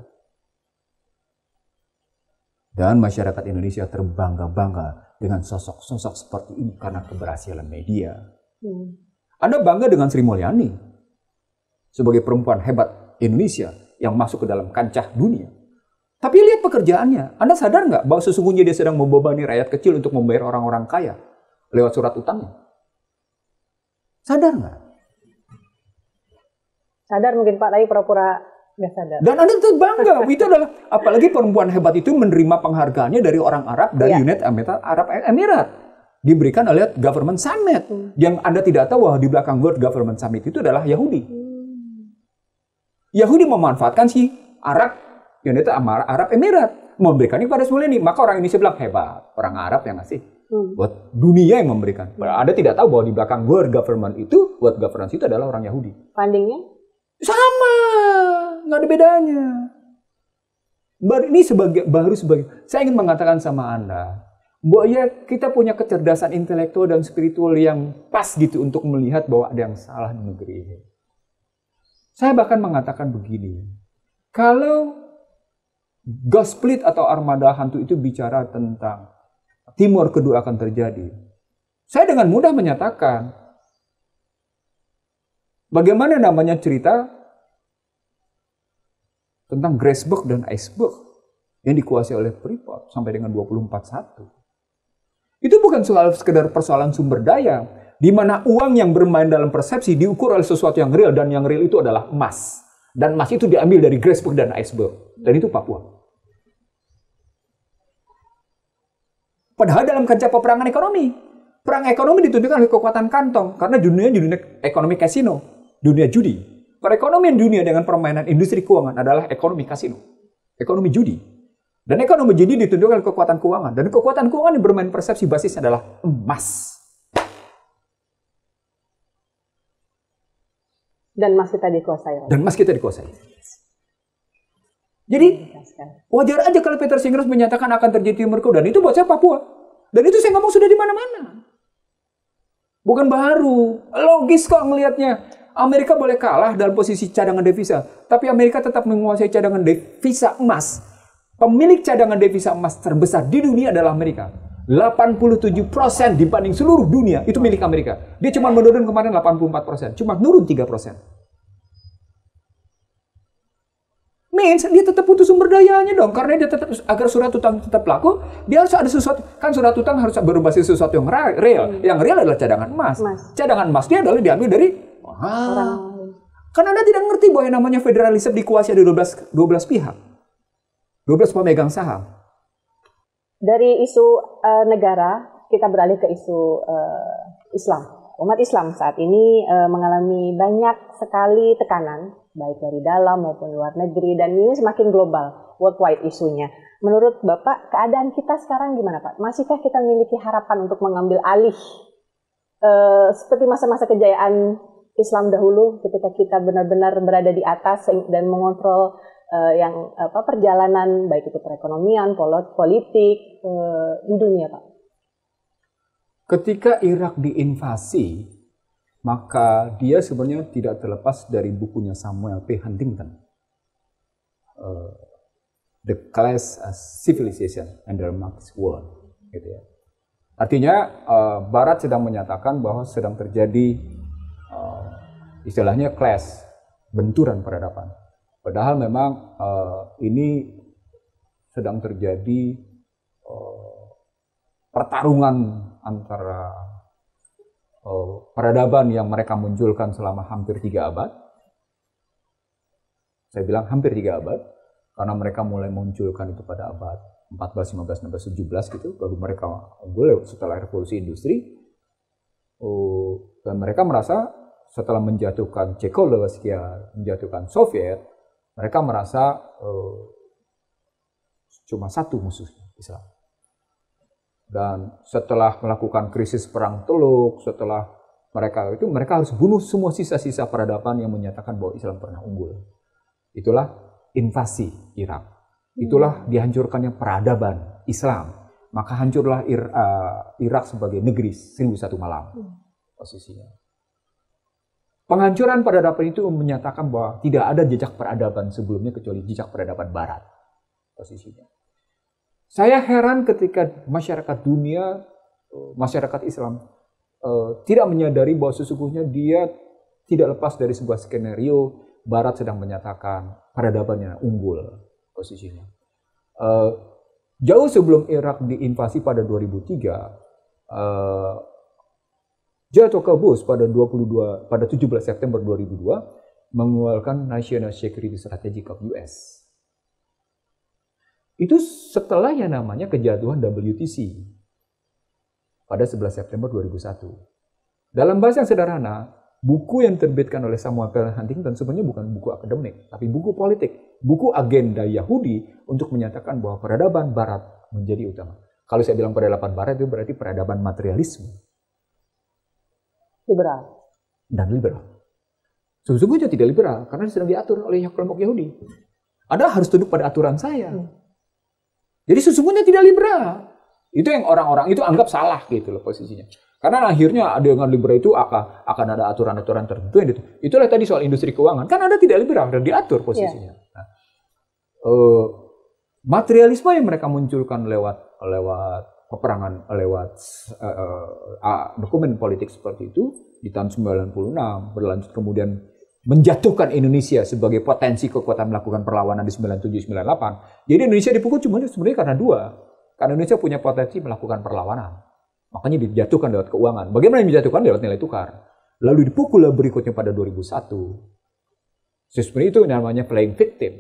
Dan masyarakat Indonesia terbangga-bangga dengan sosok-sosok seperti ini karena keberhasilan media. Hmm. Anda bangga dengan Sri Mulyani sebagai perempuan hebat Indonesia yang masuk ke dalam kancah dunia. Tapi lihat pekerjaannya. Anda sadar nggak bahwa sesungguhnya dia sedang membebani rakyat kecil untuk membayar orang-orang kaya lewat surat utangnya? Sadar nggak? Sadar mungkin Pak, tapi pura-pura dan Anda tetap bangga. itu adalah apalagi perempuan hebat itu menerima penghargaannya dari orang Arab dari ya. United Arab Emirat diberikan oleh government summit hmm. yang Anda tidak tahu bahwa di belakang World Government Summit itu adalah Yahudi. Yahudi memanfaatkan si Arab United Arab Emirat memberikan kepada semua ini. Maka orang Indonesia bilang hebat, orang Arab yang ngasih. Hmm. Buat dunia yang memberikan. Hmm. Anda tidak tahu bahwa di belakang World Government itu, buat Governance itu adalah orang Yahudi. Fundingnya? Sama, nggak ada bedanya. Baru ini sebagai baru sebagai saya ingin mengatakan sama Anda, bahwa ya kita punya kecerdasan intelektual dan spiritual yang pas gitu untuk melihat bahwa ada yang salah di negeri ini. Saya bahkan mengatakan begini, kalau Gosplit atau armada hantu itu bicara tentang timur kedua akan terjadi. Saya dengan mudah menyatakan, Bagaimana namanya cerita tentang Graceberg dan Iceberg yang dikuasai oleh Freeport sampai dengan 24.1. Itu bukan soal sekedar persoalan sumber daya, di mana uang yang bermain dalam persepsi diukur oleh sesuatu yang real dan yang real itu adalah emas. Dan emas itu diambil dari Graceberg dan Iceberg. Dan itu Papua. Padahal dalam kerja peperangan ekonomi, perang ekonomi ditunjukkan oleh kekuatan kantong karena dunia dunia ekonomi kasino dunia judi. Perekonomian dunia dengan permainan industri keuangan adalah ekonomi kasino, ekonomi judi. Dan ekonomi judi ditunjukkan kekuatan keuangan. Dan kekuatan keuangan yang bermain persepsi basisnya adalah emas. Dan emas kita dikuasai. Dan emas kita dikuasai. Jadi wajar aja kalau Peter Singer menyatakan akan terjadi timur dan itu buat saya Papua. Dan itu saya ngomong sudah di mana-mana. Bukan baru, logis kok melihatnya Amerika boleh kalah dalam posisi cadangan devisa, tapi Amerika tetap menguasai cadangan devisa emas. Pemilik cadangan devisa emas terbesar di dunia adalah Amerika. 87% dibanding seluruh dunia itu milik Amerika. Dia cuma menurun kemarin 84%, cuma turun 3%. means dia tetap butuh sumber dayanya dong karena dia tetap agar surat utang tetap laku dia harus ada sesuatu kan surat utang harus berbasis sesuatu yang real hmm. yang real adalah cadangan emas cadangan emas dia adalah diambil dari orang Karena Anda tidak ngerti bahwa yang namanya federalisme dikuasai ada 12, 12 pihak. 12 pemegang saham. Dari isu uh, negara, kita beralih ke isu uh, Islam. Umat Islam saat ini uh, mengalami banyak sekali tekanan, baik dari dalam maupun luar negeri, dan ini semakin global, worldwide isunya. Menurut Bapak, keadaan kita sekarang gimana Pak? Masihkah kita memiliki harapan untuk mengambil alih uh, seperti masa-masa kejayaan Islam dahulu ketika kita benar-benar berada di atas dan mengontrol uh, yang apa perjalanan baik itu perekonomian, politik uh, di dunia, Pak. Ketika Irak diinvasi, maka dia sebenarnya tidak terlepas dari bukunya Samuel P. Huntington. Uh, The Class of Civilization and the Marx World gitu ya. Artinya uh, barat sedang menyatakan bahwa sedang terjadi istilahnya clash, benturan peradaban. Padahal memang uh, ini sedang terjadi uh, pertarungan antara uh, peradaban yang mereka munculkan selama hampir tiga abad. Saya bilang hampir tiga abad, karena mereka mulai munculkan itu pada abad 14, 15, 16, 17 gitu, baru mereka unggul setelah revolusi industri. Uh, dan mereka merasa setelah menjatuhkan Czechoslovakia, menjatuhkan Soviet, mereka merasa uh, cuma satu musuhnya Islam. Dan setelah melakukan krisis perang Teluk, setelah mereka itu mereka harus bunuh semua sisa-sisa peradaban yang menyatakan bahwa Islam pernah unggul. Itulah invasi Irak. Itulah hmm. dihancurkannya peradaban Islam. Maka hancurlah eh, Irak sebagai negeri seribu satu malam hmm. posisinya. Penghancuran peradaban itu menyatakan bahwa tidak ada jejak peradaban sebelumnya kecuali jejak peradaban barat posisinya. Saya heran ketika masyarakat dunia, eh, masyarakat Islam eh, tidak menyadari bahwa sesungguhnya dia tidak lepas dari sebuah skenario Barat sedang menyatakan peradabannya unggul posisinya. Eh, jauh sebelum Irak diinvasi pada 2003, Jatuh Walker bus pada 22 pada 17 September 2002 mengeluarkan National Security Strategy of US. Itu setelah yang namanya kejatuhan WTC pada 11 September 2001. Dalam bahasa yang sederhana, buku yang terbitkan oleh Samuel Huntington sebenarnya bukan buku akademik, tapi buku politik, buku agenda Yahudi untuk menyatakan bahwa peradaban Barat menjadi utama. Kalau saya bilang peradaban Barat itu berarti peradaban materialisme liberal dan liberal. Sesungguhnya tidak liberal karena sedang diatur oleh kelompok Yahudi. Ada harus tunduk pada aturan saya. Hmm. Jadi sesungguhnya tidak liberal. Itu yang orang-orang itu anggap salah gitu loh posisinya. Karena akhirnya dengan liberal itu akan akan ada aturan-aturan tertentu yang itu. Itulah tadi soal industri keuangan. Kan ada tidak liberal dan diatur posisinya. Yeah. Nah, eh, materialisme yang mereka munculkan lewat lewat peperangan lewat uh, dokumen politik seperti itu di tahun 96 berlanjut kemudian menjatuhkan Indonesia sebagai potensi kekuatan melakukan perlawanan di 97 98. Jadi Indonesia dipukul cuma sebenarnya karena dua. Karena Indonesia punya potensi melakukan perlawanan. Makanya dijatuhkan lewat keuangan. Bagaimana yang dijatuhkan lewat nilai tukar? Lalu dipukul berikutnya pada 2001. Sebenarnya itu namanya playing victim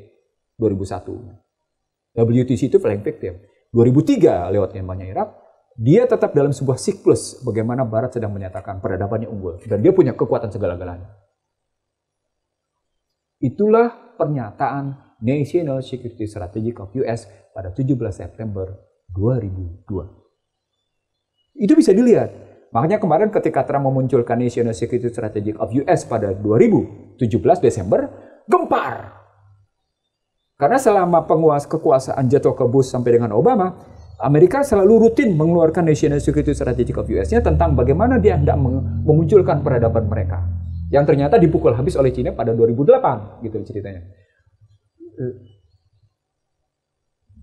2001. WTC itu playing victim. 2003 lewat Yamannya Irak, dia tetap dalam sebuah siklus bagaimana Barat sedang menyatakan peradabannya unggul dan dia punya kekuatan segala-galanya. Itulah pernyataan National Security Strategy of US pada 17 September 2002. Itu bisa dilihat. Makanya kemarin ketika Trump memunculkan National Security Strategy of US pada 2017 Desember, gempar karena selama penguasa kekuasaan jatuh ke Bush sampai dengan Obama, Amerika selalu rutin mengeluarkan National Security Strategic of US-nya tentang bagaimana dia hendak memunculkan peradaban mereka. Yang ternyata dipukul habis oleh China pada 2008, gitu ceritanya.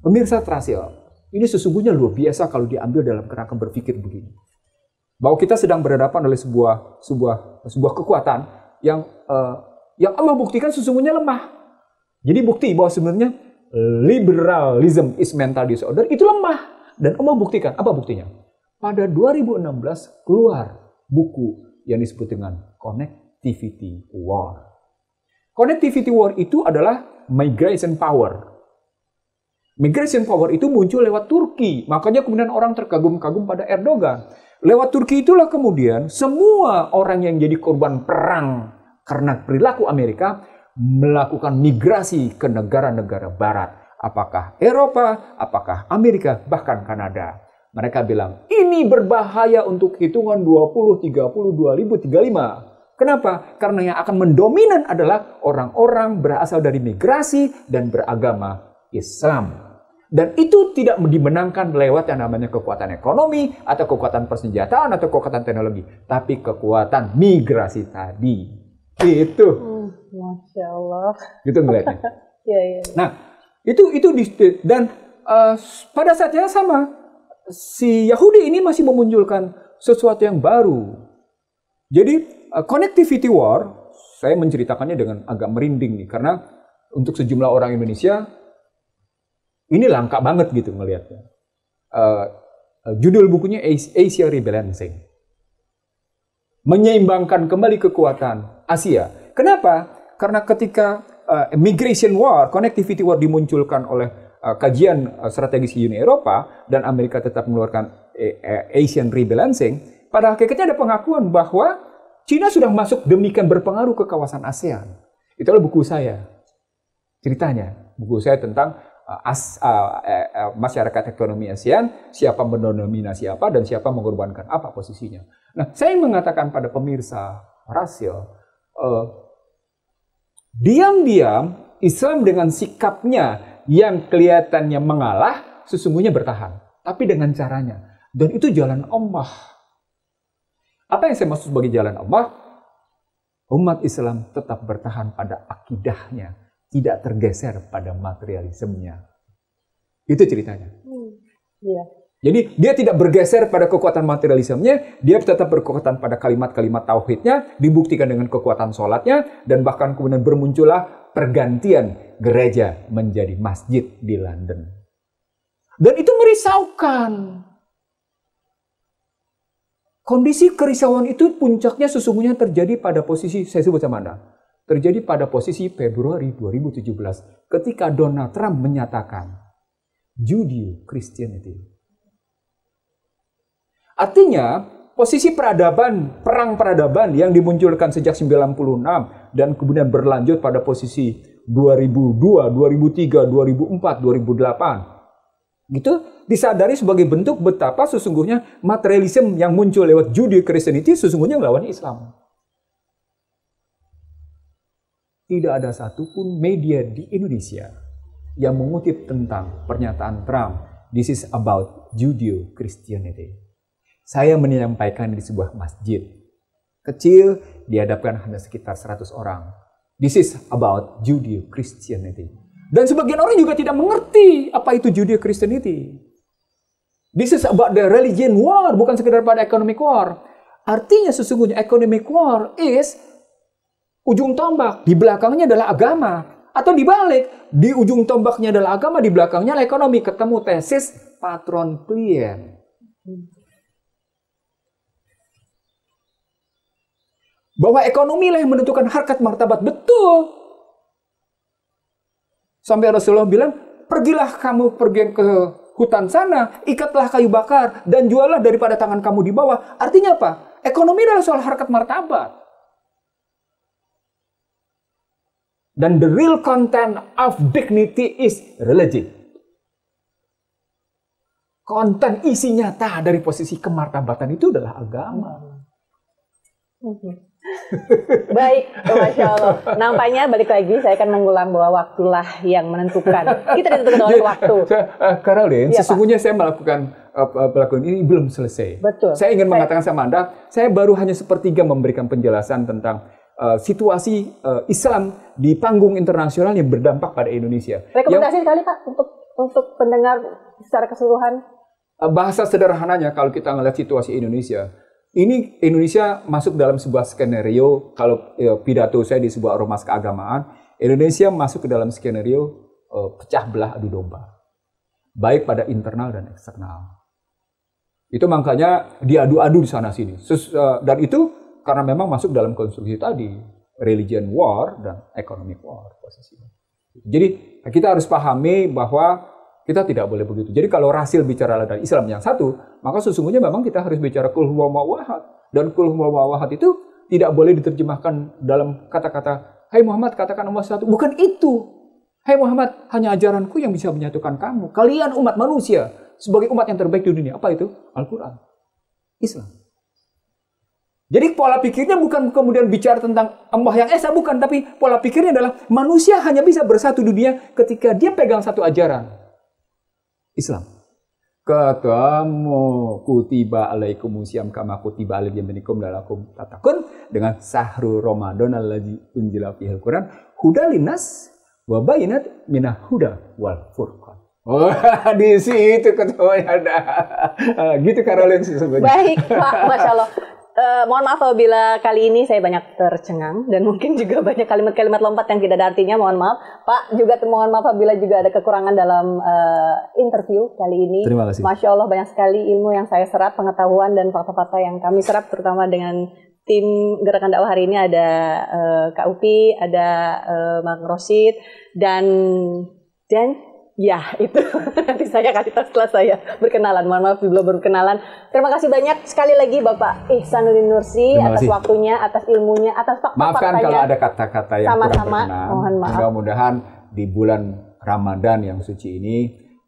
Pemirsa Trasil, ini sesungguhnya luar biasa kalau diambil dalam kerangka berpikir begini. Bahwa kita sedang berhadapan oleh sebuah sebuah sebuah kekuatan yang uh, yang Allah buktikan sesungguhnya lemah jadi bukti bahwa sebenarnya liberalism is mental disorder itu lemah. Dan Omong buktikan, apa buktinya? Pada 2016 keluar buku yang disebut dengan Connectivity War. Connectivity War itu adalah migration power. Migration power itu muncul lewat Turki. Makanya kemudian orang terkagum-kagum pada Erdogan. Lewat Turki itulah kemudian semua orang yang jadi korban perang karena perilaku Amerika melakukan migrasi ke negara-negara barat. Apakah Eropa, apakah Amerika, bahkan Kanada. Mereka bilang, ini berbahaya untuk hitungan 20, 30, 2035. Kenapa? Karena yang akan mendominan adalah orang-orang berasal dari migrasi dan beragama Islam. Dan itu tidak dimenangkan lewat yang namanya kekuatan ekonomi, atau kekuatan persenjataan, atau kekuatan teknologi. Tapi kekuatan migrasi tadi itu hmm, Masya Allah. Gitu ngeliatnya. Iya, Ya. Nah, itu itu di, dan uh, pada saatnya sama si Yahudi ini masih memunculkan sesuatu yang baru. Jadi uh, connectivity war, saya menceritakannya dengan agak merinding nih karena untuk sejumlah orang Indonesia ini langka banget gitu ngelihatnya. Uh, eh, judul bukunya Asia Rebalancing. Menyeimbangkan kembali kekuatan Asia. Kenapa? Karena ketika uh, eh, migration war, connectivity war dimunculkan oleh uh, kajian uh, strategis Uni Eropa dan Amerika tetap mengeluarkan uh, Asian rebalancing, pada hakikatnya ada pengakuan bahwa Cina sudah masuk demikian berpengaruh ke kawasan ASEAN. Itulah buku saya. Ceritanya, buku saya tentang as, uh, uh, uh, masyarakat ekonomi ASEAN, siapa mendominasi apa dan siapa mengorbankan apa posisinya. Nah, saya mengatakan pada pemirsa Rasil diam-diam uh, Islam dengan sikapnya yang kelihatannya mengalah sesungguhnya bertahan, tapi dengan caranya. Dan itu jalan Allah. Apa yang saya maksud sebagai jalan Allah? Umat Islam tetap bertahan pada akidahnya, tidak tergeser pada materialismenya. Itu ceritanya. Hmm, iya. Jadi dia tidak bergeser pada kekuatan materialismenya, dia tetap berkekuatan pada kalimat-kalimat tauhidnya, dibuktikan dengan kekuatan sholatnya, dan bahkan kemudian bermuncullah pergantian gereja menjadi masjid di London. Dan itu merisaukan. Kondisi kerisauan itu puncaknya sesungguhnya terjadi pada posisi, saya sebut sama Anda, terjadi pada posisi Februari 2017 ketika Donald Trump menyatakan Judeo Christianity Artinya, posisi peradaban, perang peradaban yang dimunculkan sejak 96 dan kemudian berlanjut pada posisi 2002, 2003, 2004, 2008. Gitu disadari sebagai bentuk betapa sesungguhnya materialisme yang muncul lewat judi christianity sesungguhnya melawan Islam. Tidak ada satupun media di Indonesia yang mengutip tentang pernyataan Trump, this is about Judeo-Christianity. Saya menyampaikan di sebuah masjid. Kecil, dihadapkan hanya sekitar 100 orang. This is about Judeo-Christianity. Dan sebagian orang juga tidak mengerti apa itu Judeo-Christianity. This is about the religion war, bukan sekedar pada economic war. Artinya sesungguhnya economic war is ujung tombak, di belakangnya adalah agama. Atau dibalik, di ujung tombaknya adalah agama, di belakangnya adalah ekonomi. Ketemu tesis patron klien. Bahwa ekonomi lah yang menentukan harkat martabat. Betul. Sampai Rasulullah bilang, pergilah kamu pergi ke hutan sana, ikatlah kayu bakar, dan juallah daripada tangan kamu di bawah. Artinya apa? Ekonomi adalah soal harkat martabat. Dan the real content of dignity is religion. Konten isi nyata dari posisi kemartabatan itu adalah agama. Mm Baik, oh, Masya Allah. Nampaknya balik lagi saya akan mengulang bahwa waktulah yang menentukan. Kita ditentukan oleh iya, waktu. Uh, ya, sesungguhnya Pak. saya melakukan uh, pelakuan ini belum selesai. Betul. Saya ingin saya... mengatakan sama Anda, saya baru hanya sepertiga memberikan penjelasan tentang uh, situasi uh, Islam di panggung internasional yang berdampak pada Indonesia. Rekomendasi sekali Pak untuk untuk pendengar secara keseluruhan. Uh, bahasa sederhananya kalau kita melihat situasi Indonesia, ini Indonesia masuk dalam sebuah skenario kalau ya, pidato saya di sebuah ormas keagamaan, Indonesia masuk ke dalam skenario uh, pecah belah adu domba. Baik pada internal dan eksternal. Itu makanya diadu-adu di sana sini. Sus, uh, dan itu karena memang masuk dalam konstruksi tadi, religion war dan economic war posisinya. Jadi kita harus pahami bahwa kita tidak boleh begitu. Jadi kalau rasil bicara dari Islam yang satu, maka sesungguhnya memang kita harus bicara kul huwa Dan kul huwa itu tidak boleh diterjemahkan dalam kata-kata, Hai hey Muhammad, katakan Allah satu. Bukan itu. Hai hey Muhammad, hanya ajaranku yang bisa menyatukan kamu. Kalian umat manusia, sebagai umat yang terbaik di dunia. Apa itu? Al-Quran. Islam. Jadi pola pikirnya bukan kemudian bicara tentang Allah yang Esa, bukan. Tapi pola pikirnya adalah manusia hanya bisa bersatu dunia ketika dia pegang satu ajaran. Islam. Ketemu kutiba alaikum usiam kama kutiba alaikum lalakum tatakun dengan sahru Ramadan allazi unzila fihil Quran hudalinas wa bayinat minah huda wal furqan. Oh, di situ ketemu ada. Ah, gitu Karolin sih sebenarnya. Baik, Pak. Masya Allah. Uh, mohon maaf apabila kali ini saya banyak tercengang dan mungkin juga banyak kalimat-kalimat lompat yang tidak ada artinya. Mohon maaf, Pak. Juga mohon maaf apabila juga ada kekurangan dalam uh, interview kali ini. Terima kasih. Masya Allah banyak sekali ilmu yang saya serap, pengetahuan dan fakta-fakta yang kami serap, terutama dengan tim gerakan dakwah hari ini ada uh, Kak Upi, ada uh, Mang Rosid dan dan Ya, itu nanti saya kasih tahu setelah saya berkenalan. Mohon maaf belum berkenalan. Terima kasih banyak sekali lagi Bapak Ihsanuddin Nursi atas waktunya, atas ilmunya, atas fakta Maafkan kalau ada kata-kata yang Sama -sama. Mohon maaf. Mudah-mudahan di bulan Ramadan yang suci ini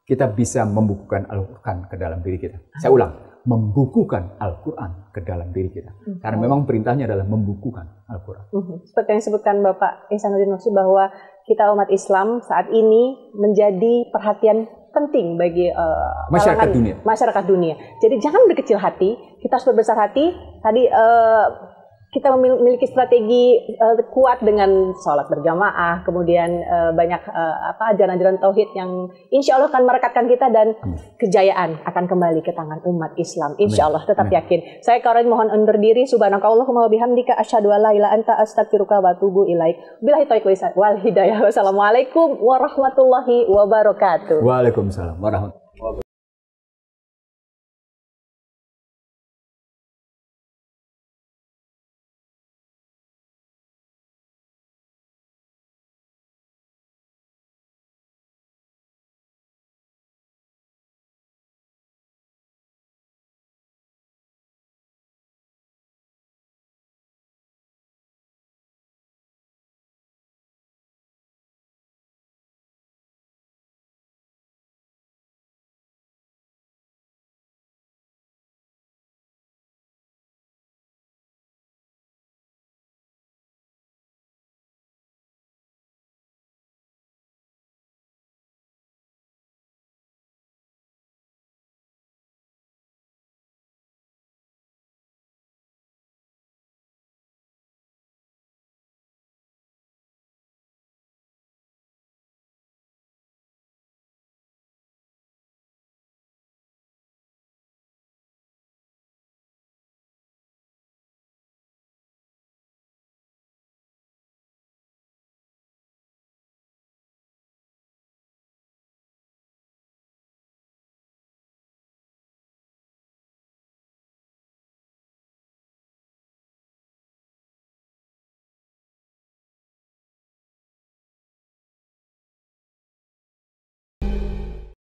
kita bisa membukukan Al-Qur'an ke dalam diri kita. Saya ulang, membukukan Al-Qur'an ke dalam diri kita. Mhm. Karena memang perintahnya adalah membukukan Al-Qur'an. Mhm. Seperti yang disebutkan Bapak Ihsanuddin Nursi bahwa kita umat Islam saat ini menjadi perhatian penting bagi uh, masyarakat dunia. Masyarakat dunia. Jadi jangan berkecil hati, kita harus berbesar hati. Tadi uh, kita memiliki strategi uh, kuat dengan sholat berjamaah, kemudian uh, banyak uh, apa ajaran-ajaran tauhid yang insya Allah akan merekatkan kita dan kejayaan akan kembali ke tangan umat Islam. Insya Allah tetap Amin. yakin. Saya kawan mohon undur diri. Subhanakallahumma bihamdika asyhadu an la ilaha anta astaghfiruka wa atubu ilaik. Billahi taufiq wal hidayah. Wassalamualaikum warahmatullahi wabarakatuh. Waalaikumsalam warahmatullahi